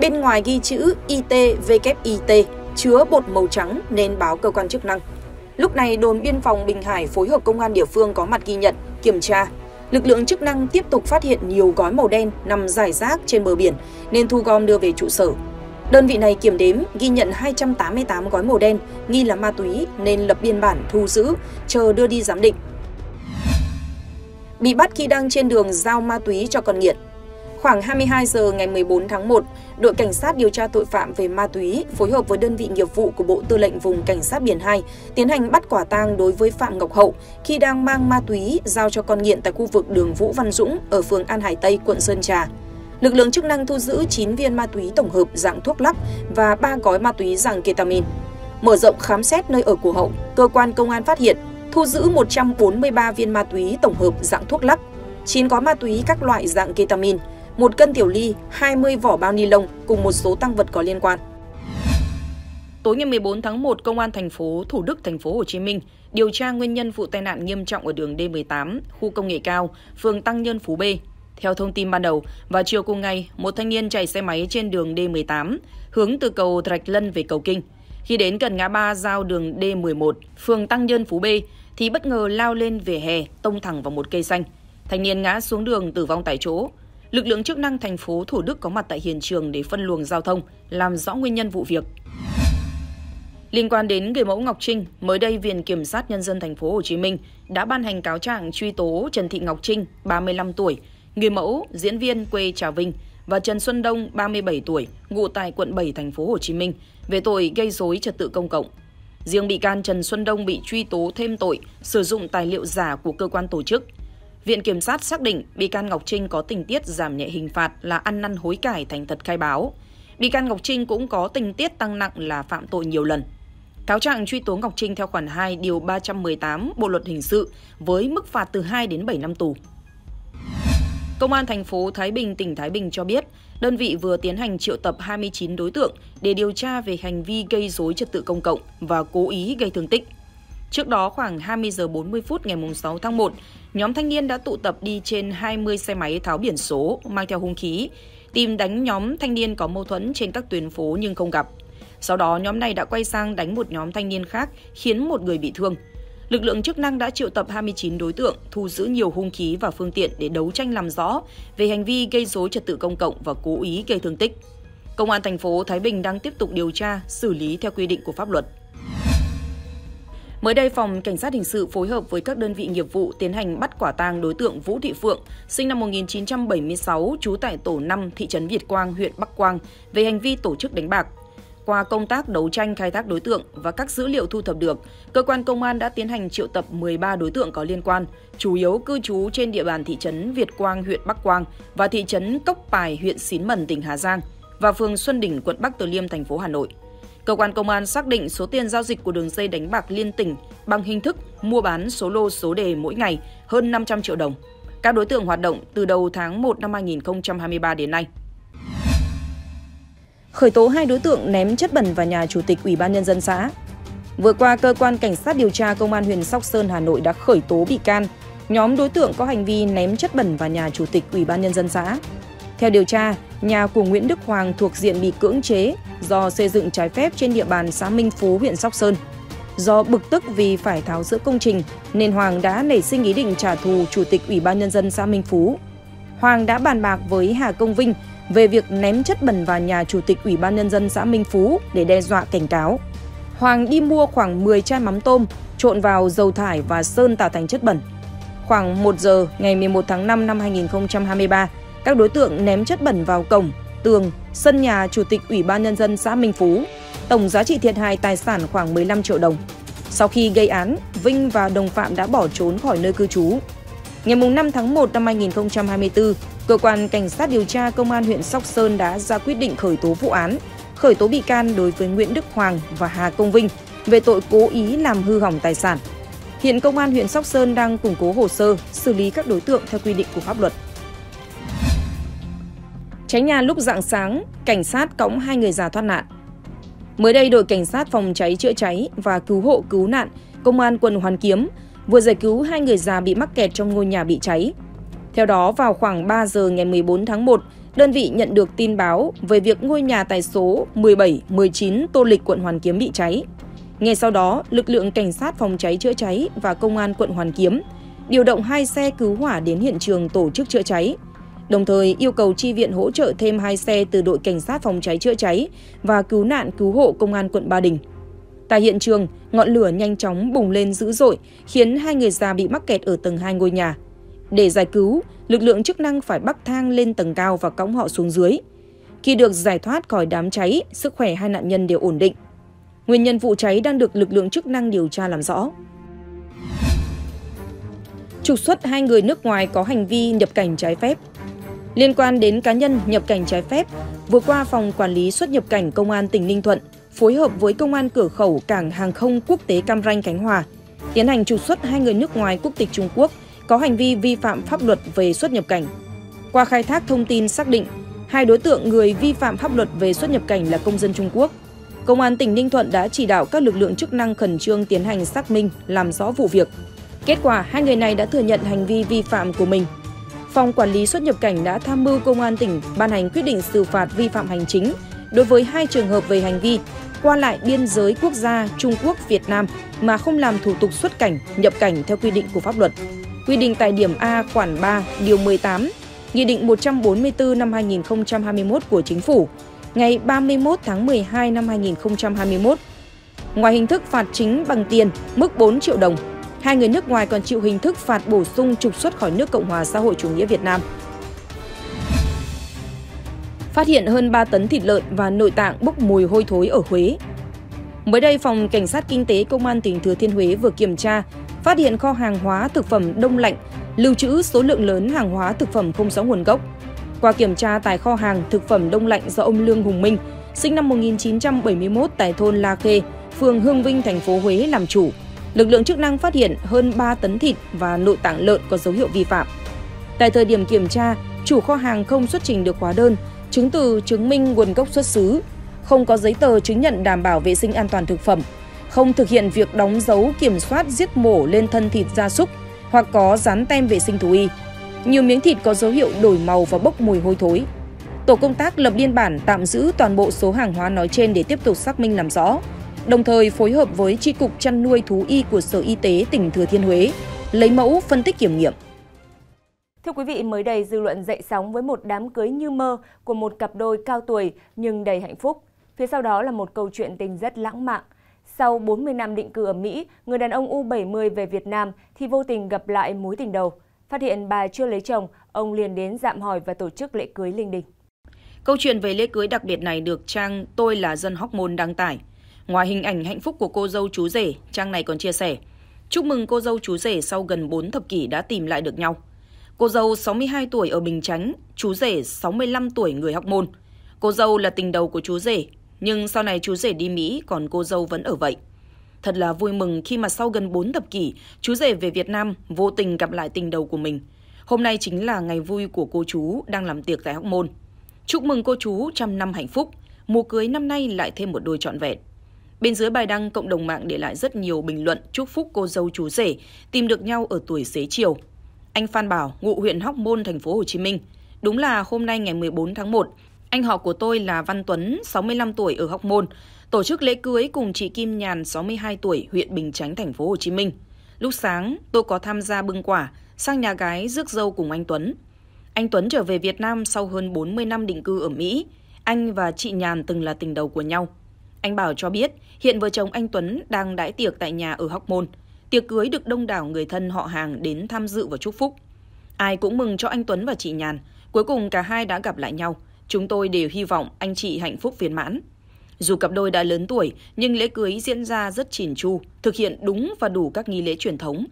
Bên ngoài ghi chữ ITVKIT, chứa bột màu trắng nên báo cơ quan chức năng. Lúc này đồn biên phòng Bình Hải phối hợp công an địa phương có mặt ghi nhận, kiểm tra. Lực lượng chức năng tiếp tục phát hiện nhiều gói màu đen nằm rải rác trên bờ biển nên thu gom đưa về trụ sở. Đơn vị này kiểm đếm ghi nhận 288 gói màu đen nghi là ma túy nên lập biên bản thu giữ, chờ đưa đi giám định. Bị bắt khi đang trên đường giao ma túy cho con nghiện. Khoảng 22 giờ ngày 14 tháng 1, đội cảnh sát điều tra tội phạm về ma túy phối hợp với đơn vị nghiệp vụ của Bộ Tư lệnh vùng Cảnh sát biển 2 tiến hành bắt quả tang đối với Phạm Ngọc Hậu khi đang mang ma túy giao cho con nghiện tại khu vực đường Vũ Văn Dũng ở phường An Hải Tây, quận Sơn Trà lực lượng chức năng thu giữ chín viên ma túy tổng hợp dạng thuốc lắc và ba gói ma túy dạng ketamin. Mở rộng khám xét nơi ở của Hậu, cơ quan công an phát hiện thu giữ 143 viên ma túy tổng hợp dạng thuốc lắc, 9 gói ma túy các loại dạng ketamin, một cân tiểu ly, 20 vỏ bao ni lông cùng một số tăng vật có liên quan. Tối ngày 14 tháng 1, Công an thành phố Thủ Đức, thành phố Hồ Chí Minh điều tra nguyên nhân vụ tai nạn nghiêm trọng ở đường D18, khu công nghệ cao, phường Tăng Nhân Phú B, theo thông tin ban đầu, vào chiều cùng ngày, một thanh niên chạy xe máy trên đường D18 hướng từ cầu Thạch Lân về cầu Kinh. Khi đến gần ngã ba giao đường D11, phường Tăng Nhân Phú B, thì bất ngờ lao lên vỉa hè, tông thẳng vào một cây xanh. Thanh niên ngã xuống đường tử vong tại chỗ. Lực lượng chức năng thành phố Thủ Đức có mặt tại hiện trường để phân luồng giao thông, làm rõ nguyên nhân vụ việc. Liên quan đến người mẫu Ngọc Trinh, mới đây Viện Kiểm sát Nhân dân thành phố Hồ Chí Minh đã ban hành cáo trạng truy tố Trần Thị Ngọc Trinh, 35 tuổi, người mẫu, diễn viên quê Trà Vinh và Trần Xuân Đông, 37 tuổi, ngụ tại quận 7 thành phố Hồ Chí Minh về tội gây rối trật tự công cộng. Riêng bị can Trần Xuân Đông bị truy tố thêm tội sử dụng tài liệu giả của cơ quan tổ chức. Viện kiểm sát xác định bị can Ngọc Trinh có tình tiết giảm nhẹ hình phạt là ăn năn hối cải thành thật khai báo. Bị can Ngọc Trinh cũng có tình tiết tăng nặng là phạm tội nhiều lần. Cáo trạng truy tố Ngọc Trinh theo khoản 2 điều 318 Bộ luật hình sự với mức phạt từ 2 đến 7 năm tù. Công an thành phố Thái Bình, tỉnh Thái Bình cho biết, đơn vị vừa tiến hành triệu tập 29 đối tượng để điều tra về hành vi gây dối trật tự công cộng và cố ý gây thương tích. Trước đó khoảng 20 giờ 40 phút ngày 6 tháng 1, nhóm thanh niên đã tụ tập đi trên 20 xe máy tháo biển số, mang theo hung khí, tìm đánh nhóm thanh niên có mâu thuẫn trên các tuyến phố nhưng không gặp. Sau đó nhóm này đã quay sang đánh một nhóm thanh niên khác khiến một người bị thương lực lượng chức năng đã triệu tập 29 đối tượng, thu giữ nhiều hung khí và phương tiện để đấu tranh làm rõ về hành vi gây dối trật tự công cộng và cố ý gây thương tích. Công an thành phố Thái Bình đang tiếp tục điều tra, xử lý theo quy định của pháp luật. Mới đây, Phòng Cảnh sát Hình sự phối hợp với các đơn vị nghiệp vụ tiến hành bắt quả tang đối tượng Vũ Thị Phượng, sinh năm 1976, trú tại tổ 5, thị trấn Việt Quang, huyện Bắc Quang, về hành vi tổ chức đánh bạc. Qua công tác đấu tranh khai thác đối tượng và các dữ liệu thu thập được, cơ quan công an đã tiến hành triệu tập 13 đối tượng có liên quan, chủ yếu cư trú trên địa bàn thị trấn Việt Quang, huyện Bắc Quang và thị trấn Cốc Pài, huyện Xín Mần, tỉnh Hà Giang và phường Xuân Đỉnh, quận Bắc Từ Liêm, thành phố Hà Nội. Cơ quan công an xác định số tiền giao dịch của đường dây đánh bạc liên tỉnh bằng hình thức mua bán số lô số đề mỗi ngày hơn 500 triệu đồng. Các đối tượng hoạt động từ đầu tháng 1 năm 2023 đến nay khởi tố hai đối tượng ném chất bẩn vào nhà chủ tịch Ủy ban nhân dân xã. Vừa qua, cơ quan cảnh sát điều tra công an huyện Sóc Sơn Hà Nội đã khởi tố bị can, nhóm đối tượng có hành vi ném chất bẩn vào nhà chủ tịch Ủy ban nhân dân xã. Theo điều tra, nhà của Nguyễn Đức Hoàng thuộc diện bị cưỡng chế do xây dựng trái phép trên địa bàn xã Minh Phú, huyện Sóc Sơn. Do bực tức vì phải tháo rỡ công trình, nên Hoàng đã nảy sinh ý định trả thù chủ tịch Ủy ban nhân dân xã Minh Phú. Hoàng đã bàn bạc với Hà Công Vinh về việc ném chất bẩn vào nhà chủ tịch Ủy ban nhân dân xã Minh Phú để đe dọa cảnh cáo. Hoàng đi mua khoảng 10 chai mắm tôm, trộn vào dầu thải và sơn tạo thành chất bẩn. Khoảng 1 giờ ngày 11 tháng 5 năm 2023, các đối tượng ném chất bẩn vào cổng, tường, sân nhà chủ tịch Ủy ban nhân dân xã Minh Phú. Tổng giá trị thiệt hại tài sản khoảng 15 triệu đồng. Sau khi gây án, Vinh và đồng phạm đã bỏ trốn khỏi nơi cư trú. Ngày 5 tháng 1 năm 2024, Cơ quan Cảnh sát điều tra Công an huyện Sóc Sơn đã ra quyết định khởi tố vụ án, khởi tố bị can đối với Nguyễn Đức Hoàng và Hà Công Vinh về tội cố ý làm hư hỏng tài sản. Hiện Công an huyện Sóc Sơn đang củng cố hồ sơ, xử lý các đối tượng theo quy định của pháp luật. Cháy nhà lúc dạng sáng, cảnh sát cõng hai người già thoát nạn. Mới đây, đội cảnh sát phòng cháy chữa cháy và cứu hộ cứu nạn, công an quận Hoàn Kiếm vừa giải cứu hai người già bị mắc kẹt trong ngôi nhà bị cháy theo đó, vào khoảng 3 giờ ngày 14 tháng 1, đơn vị nhận được tin báo về việc ngôi nhà tài số 17-19 Tô Lịch, quận Hoàn Kiếm bị cháy. Ngay sau đó, lực lượng cảnh sát phòng cháy chữa cháy và công an quận Hoàn Kiếm điều động hai xe cứu hỏa đến hiện trường tổ chức chữa cháy. Đồng thời yêu cầu chi viện hỗ trợ thêm hai xe từ đội cảnh sát phòng cháy chữa cháy và cứu nạn cứu hộ công an quận Ba Đình. Tại hiện trường, ngọn lửa nhanh chóng bùng lên dữ dội, khiến hai người già bị mắc kẹt ở tầng 2 ngôi nhà. Để giải cứu, lực lượng chức năng phải bắc thang lên tầng cao và cõng họ xuống dưới. Khi được giải thoát khỏi đám cháy, sức khỏe hai nạn nhân đều ổn định. Nguyên nhân vụ cháy đang được lực lượng chức năng điều tra làm rõ. Trục xuất hai người nước ngoài có hành vi nhập cảnh trái phép. Liên quan đến cá nhân nhập cảnh trái phép, vừa qua Phòng Quản lý xuất nhập cảnh Công an tỉnh Ninh Thuận phối hợp với Công an cửa khẩu Cảng Hàng không Quốc tế Cam Ranh Khánh Hòa tiến hành trục xuất hai người nước ngoài quốc tịch Trung Quốc – có hành vi vi phạm pháp luật về xuất nhập cảnh. Qua khai thác thông tin xác định, hai đối tượng người vi phạm pháp luật về xuất nhập cảnh là công dân Trung Quốc. Công an tỉnh Ninh Thuận đã chỉ đạo các lực lượng chức năng khẩn trương tiến hành xác minh, làm rõ vụ việc. Kết quả, hai người này đã thừa nhận hành vi vi phạm của mình. Phòng Quản lý xuất nhập cảnh đã tham mưu Công an tỉnh ban hành quyết định xử phạt vi phạm hành chính đối với hai trường hợp về hành vi qua lại biên giới quốc gia Trung Quốc-Việt Nam mà không làm thủ tục xuất cảnh, nhập cảnh theo quy định của pháp luật quy định tại điểm A khoản 3, điều 18, Nghị định 144 năm 2021 của Chính phủ ngày 31 tháng 12 năm 2021. Ngoài hình thức phạt chính bằng tiền, mức 4 triệu đồng, hai người nước ngoài còn chịu hình thức phạt bổ sung trục xuất khỏi nước Cộng hòa xã hội chủ nghĩa Việt Nam. Phát hiện hơn 3 tấn thịt lợn và nội tạng bốc mùi hôi thối ở Huế. Mới đây, Phòng Cảnh sát Kinh tế Công an tỉnh Thừa Thiên Huế vừa kiểm tra phát hiện kho hàng hóa thực phẩm đông lạnh, lưu trữ số lượng lớn hàng hóa thực phẩm không rõ nguồn gốc. Qua kiểm tra tại kho hàng thực phẩm đông lạnh do ông Lương Hùng Minh, sinh năm 1971 tại thôn La Khê, phường Hương Vinh, thành phố Huế làm chủ, lực lượng chức năng phát hiện hơn 3 tấn thịt và nội tạng lợn có dấu hiệu vi phạm. Tại thời điểm kiểm tra, chủ kho hàng không xuất trình được hóa đơn, chứng từ chứng minh nguồn gốc xuất xứ, không có giấy tờ chứng nhận đảm bảo vệ sinh an toàn thực phẩm, không thực hiện việc đóng dấu kiểm soát giết mổ lên thân thịt gia súc hoặc có dán tem vệ sinh thú y. Nhiều miếng thịt có dấu hiệu đổi màu và bốc mùi hôi thối. Tổ công tác lập biên bản tạm giữ toàn bộ số hàng hóa nói trên để tiếp tục xác minh làm rõ, đồng thời phối hợp với Tri Cục Chăn nuôi Thú y của Sở Y tế tỉnh Thừa Thiên Huế, lấy mẫu phân tích kiểm nghiệm. Thưa quý vị, mới đây dư luận dậy sóng với một đám cưới như mơ của một cặp đôi cao tuổi nhưng đầy hạnh phúc. Phía sau đó là một câu chuyện tình rất lãng mạn sau 40 năm định cư ở Mỹ, người đàn ông U70 về Việt Nam thì vô tình gặp lại mối tình đầu. Phát hiện bà chưa lấy chồng, ông liền đến dạm hỏi và tổ chức lễ cưới linh đình. Câu chuyện về lễ cưới đặc biệt này được trang Tôi là dân Hóc Môn đăng tải. Ngoài hình ảnh hạnh phúc của cô dâu chú rể, trang này còn chia sẻ. Chúc mừng cô dâu chú rể sau gần 4 thập kỷ đã tìm lại được nhau. Cô dâu 62 tuổi ở Bình Chánh, chú rể 65 tuổi người Hóc Môn. Cô dâu là tình đầu của chú rể, nhưng sau này chú rể đi Mỹ còn cô dâu vẫn ở vậy. Thật là vui mừng khi mà sau gần 4 thập kỷ, chú rể về Việt Nam vô tình gặp lại tình đầu của mình. Hôm nay chính là ngày vui của cô chú đang làm tiệc tại Hóc Môn. Chúc mừng cô chú trăm năm hạnh phúc, mùa cưới năm nay lại thêm một đôi trọn vẹn. Bên dưới bài đăng, cộng đồng mạng để lại rất nhiều bình luận chúc phúc cô dâu chú rể tìm được nhau ở tuổi xế chiều. Anh Phan Bảo, ngụ huyện Hóc Môn, thành phố Hồ Chí Minh. Đúng là hôm nay ngày 14 tháng 1, anh họ của tôi là Văn Tuấn, 65 tuổi ở Hóc Môn, tổ chức lễ cưới cùng chị Kim Nhàn, 62 tuổi, huyện Bình Chánh, thành phố Hồ Chí Minh. Lúc sáng, tôi có tham gia bưng quả, sang nhà gái rước dâu cùng anh Tuấn. Anh Tuấn trở về Việt Nam sau hơn 40 năm định cư ở Mỹ. Anh và chị Nhàn từng là tình đầu của nhau. Anh Bảo cho biết, hiện vợ chồng anh Tuấn đang đãi tiệc tại nhà ở Hóc Môn. Tiệc cưới được đông đảo người thân họ hàng đến tham dự và chúc phúc. Ai cũng mừng cho anh Tuấn và chị Nhàn. Cuối cùng cả hai đã gặp lại nhau – Chúng tôi đều hy vọng anh chị hạnh phúc viên mãn. Dù cặp đôi đã lớn tuổi, nhưng lễ cưới diễn ra rất chỉn chu, thực hiện đúng và đủ các nghi lễ truyền thống.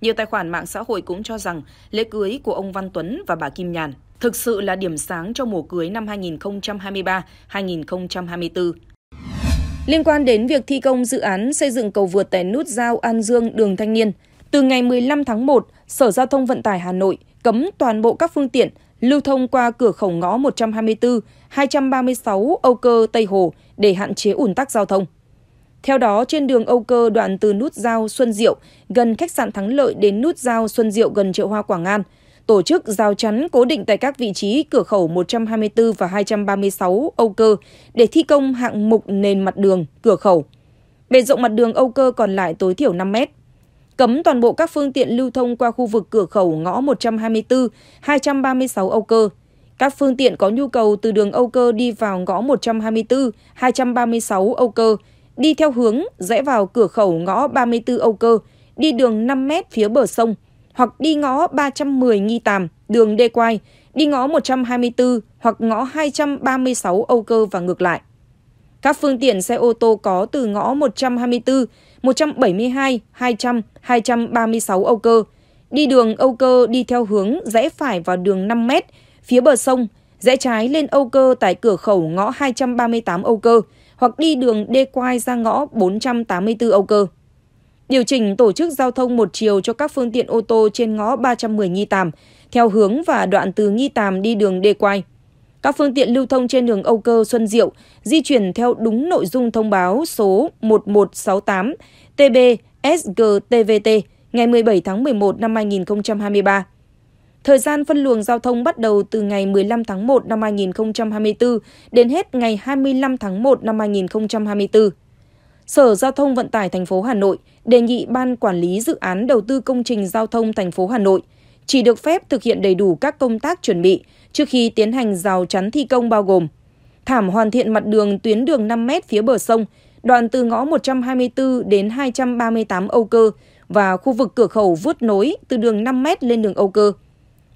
Nhiều tài khoản mạng xã hội cũng cho rằng lễ cưới của ông Văn Tuấn và bà Kim Nhàn thực sự là điểm sáng cho mùa cưới năm 2023-2024. Liên quan đến việc thi công dự án xây dựng cầu vượt tại nút giao An Dương đường Thanh Niên, từ ngày 15 tháng 1, Sở Giao thông Vận tải Hà Nội cấm toàn bộ các phương tiện lưu thông qua cửa khẩu ngõ 124, 236 Âu Cơ Tây Hồ để hạn chế ủn tắc giao thông. Theo đó, trên đường Âu Cơ đoạn từ nút giao Xuân Diệu gần khách sạn Thắng Lợi đến nút giao Xuân Diệu gần chợ Hoa Quảng An, tổ chức giao chắn cố định tại các vị trí cửa khẩu 124 và 236 Âu Cơ để thi công hạng mục nền mặt đường, cửa khẩu. Bề rộng mặt đường Âu Cơ còn lại tối thiểu 5 mét cấm toàn bộ các phương tiện lưu thông qua khu vực cửa khẩu ngõ 124, 236 Âu Cơ. Các phương tiện có nhu cầu từ đường Âu Cơ đi vào ngõ 124, 236 Âu Cơ, đi theo hướng rẽ vào cửa khẩu ngõ 34 Âu Cơ, đi đường 5m phía bờ sông, hoặc đi ngõ 310 Nghi Tàm, đường Đê Quai, đi ngõ 124 hoặc ngõ 236 Âu Cơ và ngược lại. Các phương tiện xe ô tô có từ ngõ 124, một trăm trăm, trăm bảy mươi hai, hai hai ba mươi sáu Âu Cơ. Đi đường Âu Cơ đi theo hướng rẽ phải vào đường năm m phía bờ sông, rẽ trái lên Âu Cơ tại cửa khẩu ngõ hai trăm ba mươi tám Âu Cơ hoặc đi đường đê quai ra ngõ bốn trăm tám mươi bốn Âu Cơ. Điều chỉnh tổ chức giao thông một chiều cho các phương tiện ô tô trên ngõ ba trăm 310 Nghi Tàm, theo hướng và đoạn từ Nghi Tàm đi đường đê quai các phương tiện lưu thông trên đường Âu Cơ Xuân Diệu di chuyển theo đúng nội dung thông báo số 1168 TB SGTVT ngày 17 tháng 11 năm 2023. Thời gian phân luồng giao thông bắt đầu từ ngày 15 tháng 1 năm 2024 đến hết ngày 25 tháng 1 năm 2024. Sở Giao thông Vận tải thành phố Hà Nội đề nghị Ban quản lý dự án đầu tư công trình giao thông thành phố Hà Nội chỉ được phép thực hiện đầy đủ các công tác chuẩn bị trước khi tiến hành rào chắn thi công bao gồm thảm hoàn thiện mặt đường tuyến đường 5 m phía bờ sông, đoạn từ ngõ 124 đến 238 Âu Cơ và khu vực cửa khẩu vuốt nối từ đường 5 m lên đường Âu Cơ.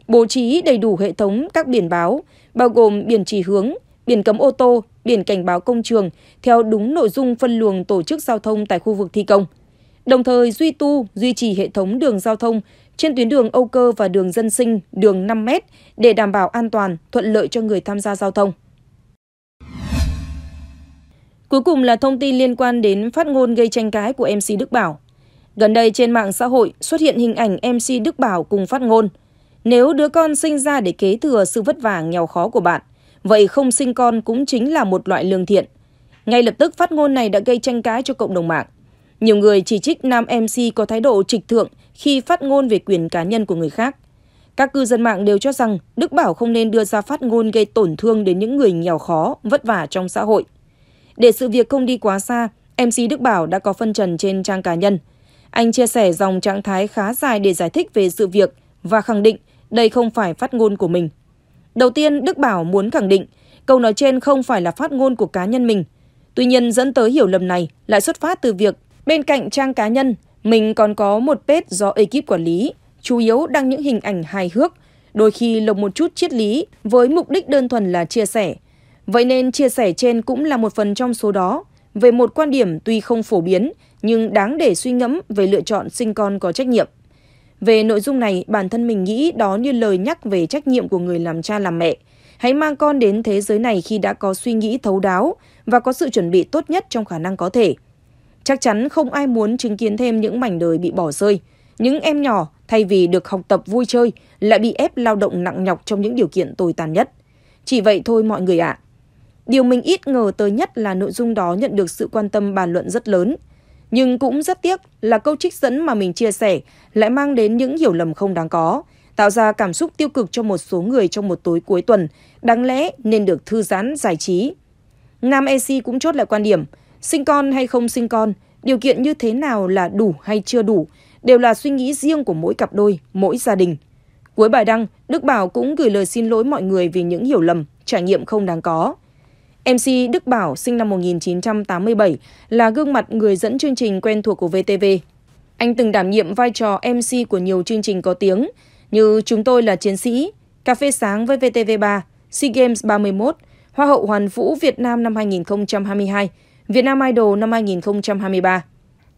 Bố trí đầy đủ hệ thống các biển báo, bao gồm biển chỉ hướng, biển cấm ô tô, biển cảnh báo công trường theo đúng nội dung phân luồng tổ chức giao thông tại khu vực thi công. Đồng thời duy tu, duy trì hệ thống đường giao thông trên tuyến đường Âu Cơ và đường dân sinh, đường 5m để đảm bảo an toàn, thuận lợi cho người tham gia giao thông. Cuối cùng là thông tin liên quan đến phát ngôn gây tranh cãi của MC Đức Bảo. Gần đây trên mạng xã hội xuất hiện hình ảnh MC Đức Bảo cùng phát ngôn. Nếu đứa con sinh ra để kế thừa sự vất vả nghèo khó của bạn, vậy không sinh con cũng chính là một loại lương thiện. Ngay lập tức phát ngôn này đã gây tranh cãi cho cộng đồng mạng. Nhiều người chỉ trích nam MC có thái độ trịch thượng khi phát ngôn về quyền cá nhân của người khác. Các cư dân mạng đều cho rằng Đức Bảo không nên đưa ra phát ngôn gây tổn thương đến những người nghèo khó, vất vả trong xã hội. Để sự việc không đi quá xa, MC Đức Bảo đã có phân trần trên trang cá nhân. Anh chia sẻ dòng trạng thái khá dài để giải thích về sự việc và khẳng định đây không phải phát ngôn của mình. Đầu tiên, Đức Bảo muốn khẳng định câu nói trên không phải là phát ngôn của cá nhân mình. Tuy nhiên dẫn tới hiểu lầm này lại xuất phát từ việc Bên cạnh trang cá nhân, mình còn có một page do ekip quản lý, chủ yếu đăng những hình ảnh hài hước, đôi khi lồng một chút triết lý với mục đích đơn thuần là chia sẻ. Vậy nên chia sẻ trên cũng là một phần trong số đó về một quan điểm tuy không phổ biến nhưng đáng để suy ngẫm về lựa chọn sinh con có trách nhiệm. Về nội dung này, bản thân mình nghĩ đó như lời nhắc về trách nhiệm của người làm cha làm mẹ. Hãy mang con đến thế giới này khi đã có suy nghĩ thấu đáo và có sự chuẩn bị tốt nhất trong khả năng có thể. Chắc chắn không ai muốn chứng kiến thêm những mảnh đời bị bỏ rơi. Những em nhỏ thay vì được học tập vui chơi lại bị ép lao động nặng nhọc trong những điều kiện tồi tàn nhất. Chỉ vậy thôi mọi người ạ. À. Điều mình ít ngờ tới nhất là nội dung đó nhận được sự quan tâm bàn luận rất lớn. Nhưng cũng rất tiếc là câu trích dẫn mà mình chia sẻ lại mang đến những hiểu lầm không đáng có, tạo ra cảm xúc tiêu cực cho một số người trong một tối cuối tuần, đáng lẽ nên được thư giãn giải trí. Nam EC cũng chốt lại quan điểm – Sinh con hay không sinh con, điều kiện như thế nào là đủ hay chưa đủ, đều là suy nghĩ riêng của mỗi cặp đôi, mỗi gia đình. Cuối bài đăng, Đức Bảo cũng gửi lời xin lỗi mọi người vì những hiểu lầm, trải nghiệm không đáng có. MC Đức Bảo sinh năm 1987 là gương mặt người dẫn chương trình quen thuộc của VTV. Anh từng đảm nhiệm vai trò MC của nhiều chương trình có tiếng như Chúng tôi là chiến sĩ, Cà phê sáng với VTV3, SEA Games 31, Hoa hậu Hoàn vũ Việt Nam năm 2022 Việt Nam Idol năm 2023.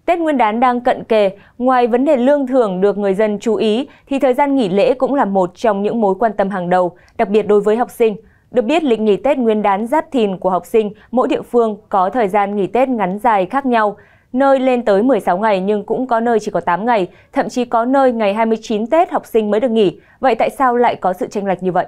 Tết Nguyên đán đang cận kề, ngoài vấn đề lương thưởng được người dân chú ý thì thời gian nghỉ lễ cũng là một trong những mối quan tâm hàng đầu, đặc biệt đối với học sinh. Được biết, lịch nghỉ Tết Nguyên đán Giáp Thìn của học sinh, mỗi địa phương có thời gian nghỉ Tết ngắn dài khác nhau, nơi lên tới 16 ngày nhưng cũng có nơi chỉ có 8 ngày, thậm chí có nơi ngày 29 Tết học sinh mới được nghỉ. Vậy tại sao lại có sự tranh lệch như vậy?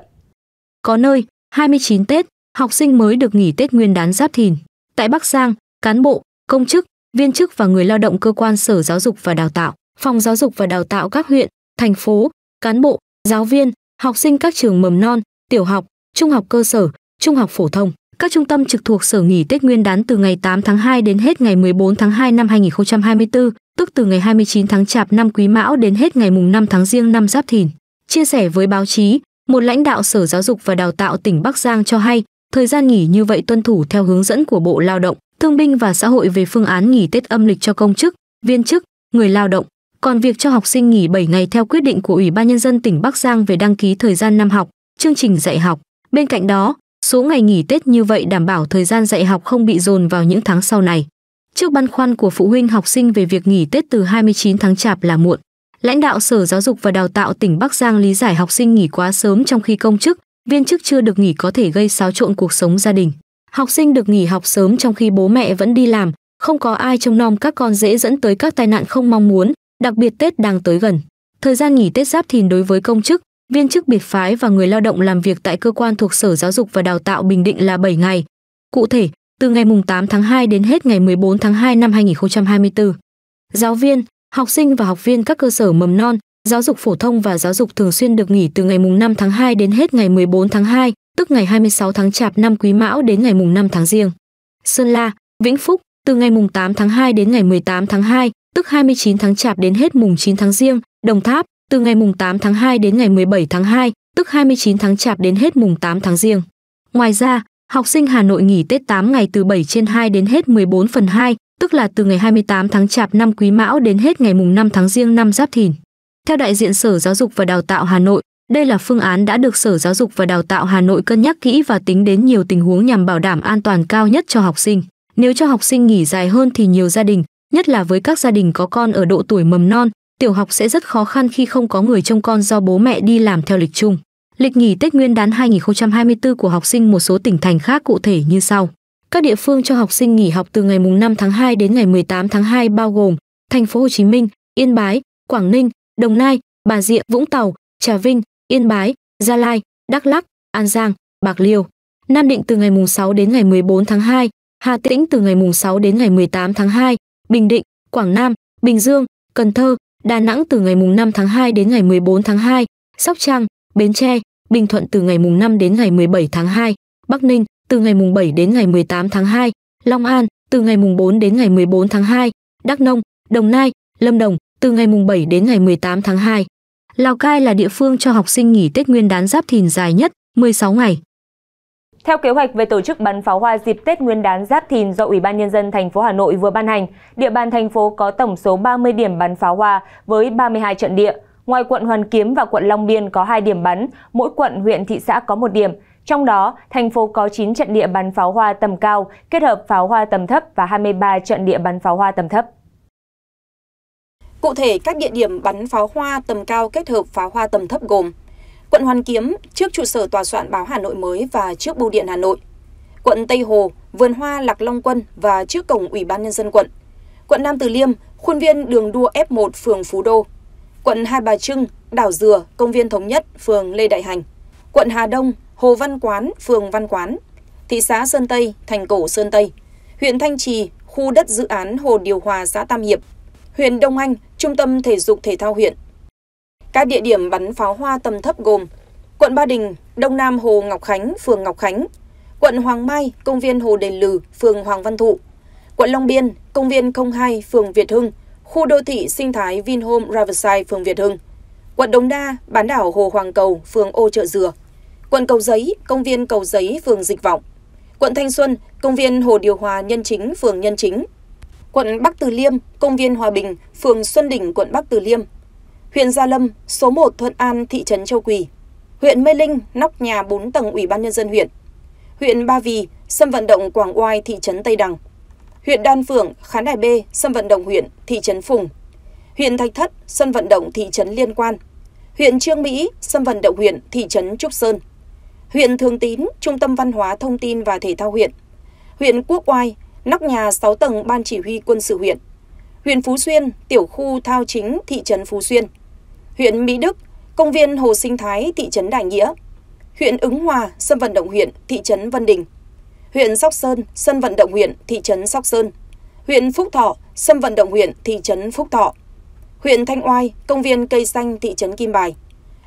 Có nơi 29 Tết, học sinh mới được nghỉ Tết Nguyên đán Giáp Thìn. Tại Bắc Giang, cán bộ, công chức, viên chức và người lao động cơ quan Sở Giáo dục và Đào tạo, Phòng Giáo dục và Đào tạo các huyện, thành phố, cán bộ, giáo viên, học sinh các trường mầm non, tiểu học, trung học cơ sở, trung học phổ thông. Các trung tâm trực thuộc Sở nghỉ Tết Nguyên đán từ ngày 8 tháng 2 đến hết ngày 14 tháng 2 năm 2024, tức từ ngày 29 tháng Chạp năm Quý Mão đến hết ngày mùng 5 tháng Giêng năm Giáp Thìn. Chia sẻ với báo chí, một lãnh đạo Sở Giáo dục và Đào tạo tỉnh Bắc Giang cho hay, thời gian nghỉ như vậy tuân thủ theo hướng dẫn của Bộ Lao động, Thương binh và Xã hội về phương án nghỉ Tết âm lịch cho công chức, viên chức, người lao động. Còn việc cho học sinh nghỉ 7 ngày theo quyết định của Ủy ban nhân dân tỉnh Bắc Giang về đăng ký thời gian năm học, chương trình dạy học. Bên cạnh đó, số ngày nghỉ Tết như vậy đảm bảo thời gian dạy học không bị dồn vào những tháng sau này. Trước băn khoăn của phụ huynh học sinh về việc nghỉ Tết từ 29 tháng Chạp là muộn, lãnh đạo Sở Giáo dục và Đào tạo tỉnh Bắc Giang lý giải học sinh nghỉ quá sớm trong khi công chức, viên chức chưa được nghỉ có thể gây xáo trộn cuộc sống gia đình học sinh được nghỉ học sớm trong khi bố mẹ vẫn đi làm không có ai trông nom các con dễ dẫn tới các tai nạn không mong muốn đặc biệt tết đang tới gần thời gian nghỉ tết giáp thìn đối với công chức viên chức biệt phái và người lao động làm việc tại cơ quan thuộc Sở Giáo dục và Đào tạo Bình Định là 7 ngày. Cụ thể, từ ngày 8 tháng 2 đến hết ngày 14 tháng 2 năm 2024. Giáo viên, học sinh và học viên các cơ sở mầm non, Giáo dục phổ thông và giáo dục thường xuyên được nghỉ từ ngày mùng 5 tháng 2 đến hết ngày 14 tháng 2, tức ngày 26 tháng Chạp năm Quý Mão đến ngày mùng 5 tháng Giêng. Sơn La, Vĩnh Phúc, từ ngày mùng 8 tháng 2 đến ngày 18 tháng 2, tức 29 tháng Chạp đến hết mùng 9 tháng Giêng, Đồng Tháp, từ ngày mùng 8 tháng 2 đến ngày 17 tháng 2, tức 29 tháng Chạp đến hết mùng 8 tháng Giêng. Ngoài ra, học sinh Hà Nội nghỉ Tết 8 ngày từ 7 trên 2 đến hết 14 phần 2, tức là từ ngày 28 tháng Chạp năm Quý Mão đến hết ngày mùng 5 tháng Giêng năm Giáp Thìn. Theo đại diện Sở Giáo dục và Đào tạo Hà Nội, đây là phương án đã được Sở Giáo dục và Đào tạo Hà Nội cân nhắc kỹ và tính đến nhiều tình huống nhằm bảo đảm an toàn cao nhất cho học sinh. Nếu cho học sinh nghỉ dài hơn thì nhiều gia đình, nhất là với các gia đình có con ở độ tuổi mầm non, tiểu học sẽ rất khó khăn khi không có người trông con do bố mẹ đi làm theo lịch chung. Lịch nghỉ Tết Nguyên đán 2024 của học sinh một số tỉnh thành khác cụ thể như sau. Các địa phương cho học sinh nghỉ học từ ngày mùng 5 tháng 2 đến ngày 18 tháng 2 bao gồm: Thành phố Hồ Chí Minh, Yên Bái, Quảng Ninh, Đồng Nai, Bà Rịa, Vũng Tàu, Trà Vinh, Yên Bái, Gia Lai, Đắk Lắk, An Giang, Bạc Liêu. Nam Định từ ngày mùng 6 đến ngày 14 tháng 2, Hà Tĩnh từ ngày mùng 6 đến ngày 18 tháng 2, Bình Định, Quảng Nam, Bình Dương, Cần Thơ, Đà Nẵng từ ngày mùng 5 tháng 2 đến ngày 14 tháng 2, Sóc Trăng, Bến Tre, Bình Thuận từ ngày mùng 5 đến ngày 17 tháng 2, Bắc Ninh từ ngày mùng 7 đến ngày 18 tháng 2, Long An từ ngày mùng 4 đến ngày 14 tháng 2, Đắk Nông, Đồng Nai, Lâm Đồng, từ ngày mùng 7 đến ngày 18 tháng 2. Lào Cai là địa phương cho học sinh nghỉ Tết Nguyên đán Giáp Thìn dài nhất, 16 ngày. Theo kế hoạch về tổ chức bắn pháo hoa dịp Tết Nguyên đán Giáp Thìn do Ủy ban nhân dân thành phố Hà Nội vừa ban hành, địa bàn thành phố có tổng số 30 điểm bắn pháo hoa với 32 trận địa. Ngoài quận Hoàn Kiếm và quận Long Biên có 2 điểm bắn, mỗi quận, huyện, thị xã có 1 điểm. Trong đó, thành phố có 9 trận địa bắn pháo hoa tầm cao, kết hợp pháo hoa tầm thấp và 23 trận địa bắn pháo hoa tầm thấp. Cụ thể, các địa điểm bắn pháo hoa tầm cao kết hợp pháo hoa tầm thấp gồm quận Hoàn Kiếm, trước trụ sở tòa soạn báo Hà Nội mới và trước bưu điện Hà Nội, quận Tây Hồ, vườn hoa Lạc Long Quân và trước cổng Ủy ban Nhân dân quận, quận Nam Từ Liêm, khuôn viên đường đua F1 phường Phú Đô, quận Hai Bà Trưng, Đảo Dừa, công viên Thống Nhất, phường Lê Đại Hành, quận Hà Đông, Hồ Văn Quán, phường Văn Quán, thị xã Sơn Tây, thành cổ Sơn Tây, huyện Thanh Trì, khu đất dự án Hồ Điều Hòa, xã Tam Hiệp, huyện Đông Anh, Trung tâm Thể dục Thể thao huyện. Các địa điểm bắn pháo hoa tầm thấp gồm quận Ba Đình, Đông Nam Hồ Ngọc Khánh, phường Ngọc Khánh, quận Hoàng Mai, công viên Hồ Đền Lừ, phường Hoàng Văn Thụ, quận Long Biên, công viên 02, phường Việt Hưng, khu đô thị sinh thái Vinhome Riverside, phường Việt Hưng, quận Đống Đa, bán đảo Hồ Hoàng Cầu, phường Ô Chợ Dừa, quận Cầu Giấy, công viên Cầu Giấy, phường Dịch Vọng, quận Thanh Xuân, công viên Hồ Điều Hòa Nhân Chính, phường Nhân Chính, quận Bắc Từ Liêm, công viên Hòa Bình, phường Xuân Đỉnh, quận Bắc Từ Liêm, huyện Gia Lâm, số 1 Thuận An, thị trấn Châu Quỳ, huyện Mê Linh, nóc nhà 4 tầng Ủy ban Nhân dân huyện, huyện Ba Vì, sân vận động Quảng Oai, thị trấn Tây Đằng, huyện Đan Phượng, khán đài B, sân vận động huyện, thị trấn Phùng, huyện Thạch Thất, sân vận động thị trấn Liên Quan, huyện Trương Mỹ, sân vận động huyện, thị trấn Trúc Sơn, huyện Thường Tín, trung tâm văn hóa thông tin và thể thao huyện, huyện Quốc Oai, nóc nhà 6 tầng Ban Chỉ huy Quân sự huyện, huyện Phú Xuyên, tiểu khu Thao Chính, thị trấn Phú Xuyên, huyện Mỹ Đức, công viên Hồ Sinh Thái, thị trấn Đại Nghĩa, huyện Ứng Hòa, sân vận động huyện, thị trấn Vân Đình, huyện Sóc Sơn, sân vận động huyện, thị trấn Sóc Sơn, huyện Phúc Thọ, sân vận động huyện, thị trấn Phúc Thọ, huyện Thanh Oai, công viên cây xanh, thị trấn Kim Bài,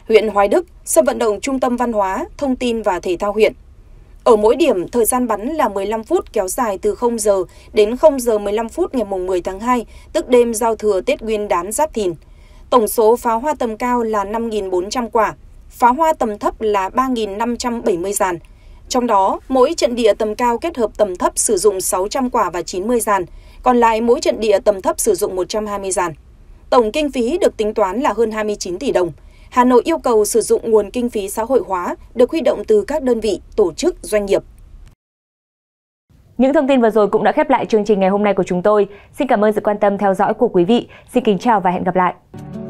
huyện Hoài Đức, sân vận động trung tâm văn hóa, thông tin và thể thao huyện, ở mỗi điểm, thời gian bắn là 15 phút kéo dài từ 0 giờ đến 0 giờ 15 phút ngày 10 tháng 2, tức đêm giao thừa Tết Nguyên đán Giáp Thìn. Tổng số pháo hoa tầm cao là 5.400 quả, pháo hoa tầm thấp là 3.570 dàn. Trong đó, mỗi trận địa tầm cao kết hợp tầm thấp sử dụng 600 quả và 90 dàn, còn lại mỗi trận địa tầm thấp sử dụng 120 dàn. Tổng kinh phí được tính toán là hơn 29 tỷ đồng – Hà Nội yêu cầu sử dụng nguồn kinh phí xã hội hóa được huy động từ các đơn vị, tổ chức, doanh nghiệp. Những thông tin vừa rồi cũng đã khép lại chương trình ngày hôm nay của chúng tôi. Xin cảm ơn sự quan tâm theo dõi của quý vị. Xin kính chào và hẹn gặp lại.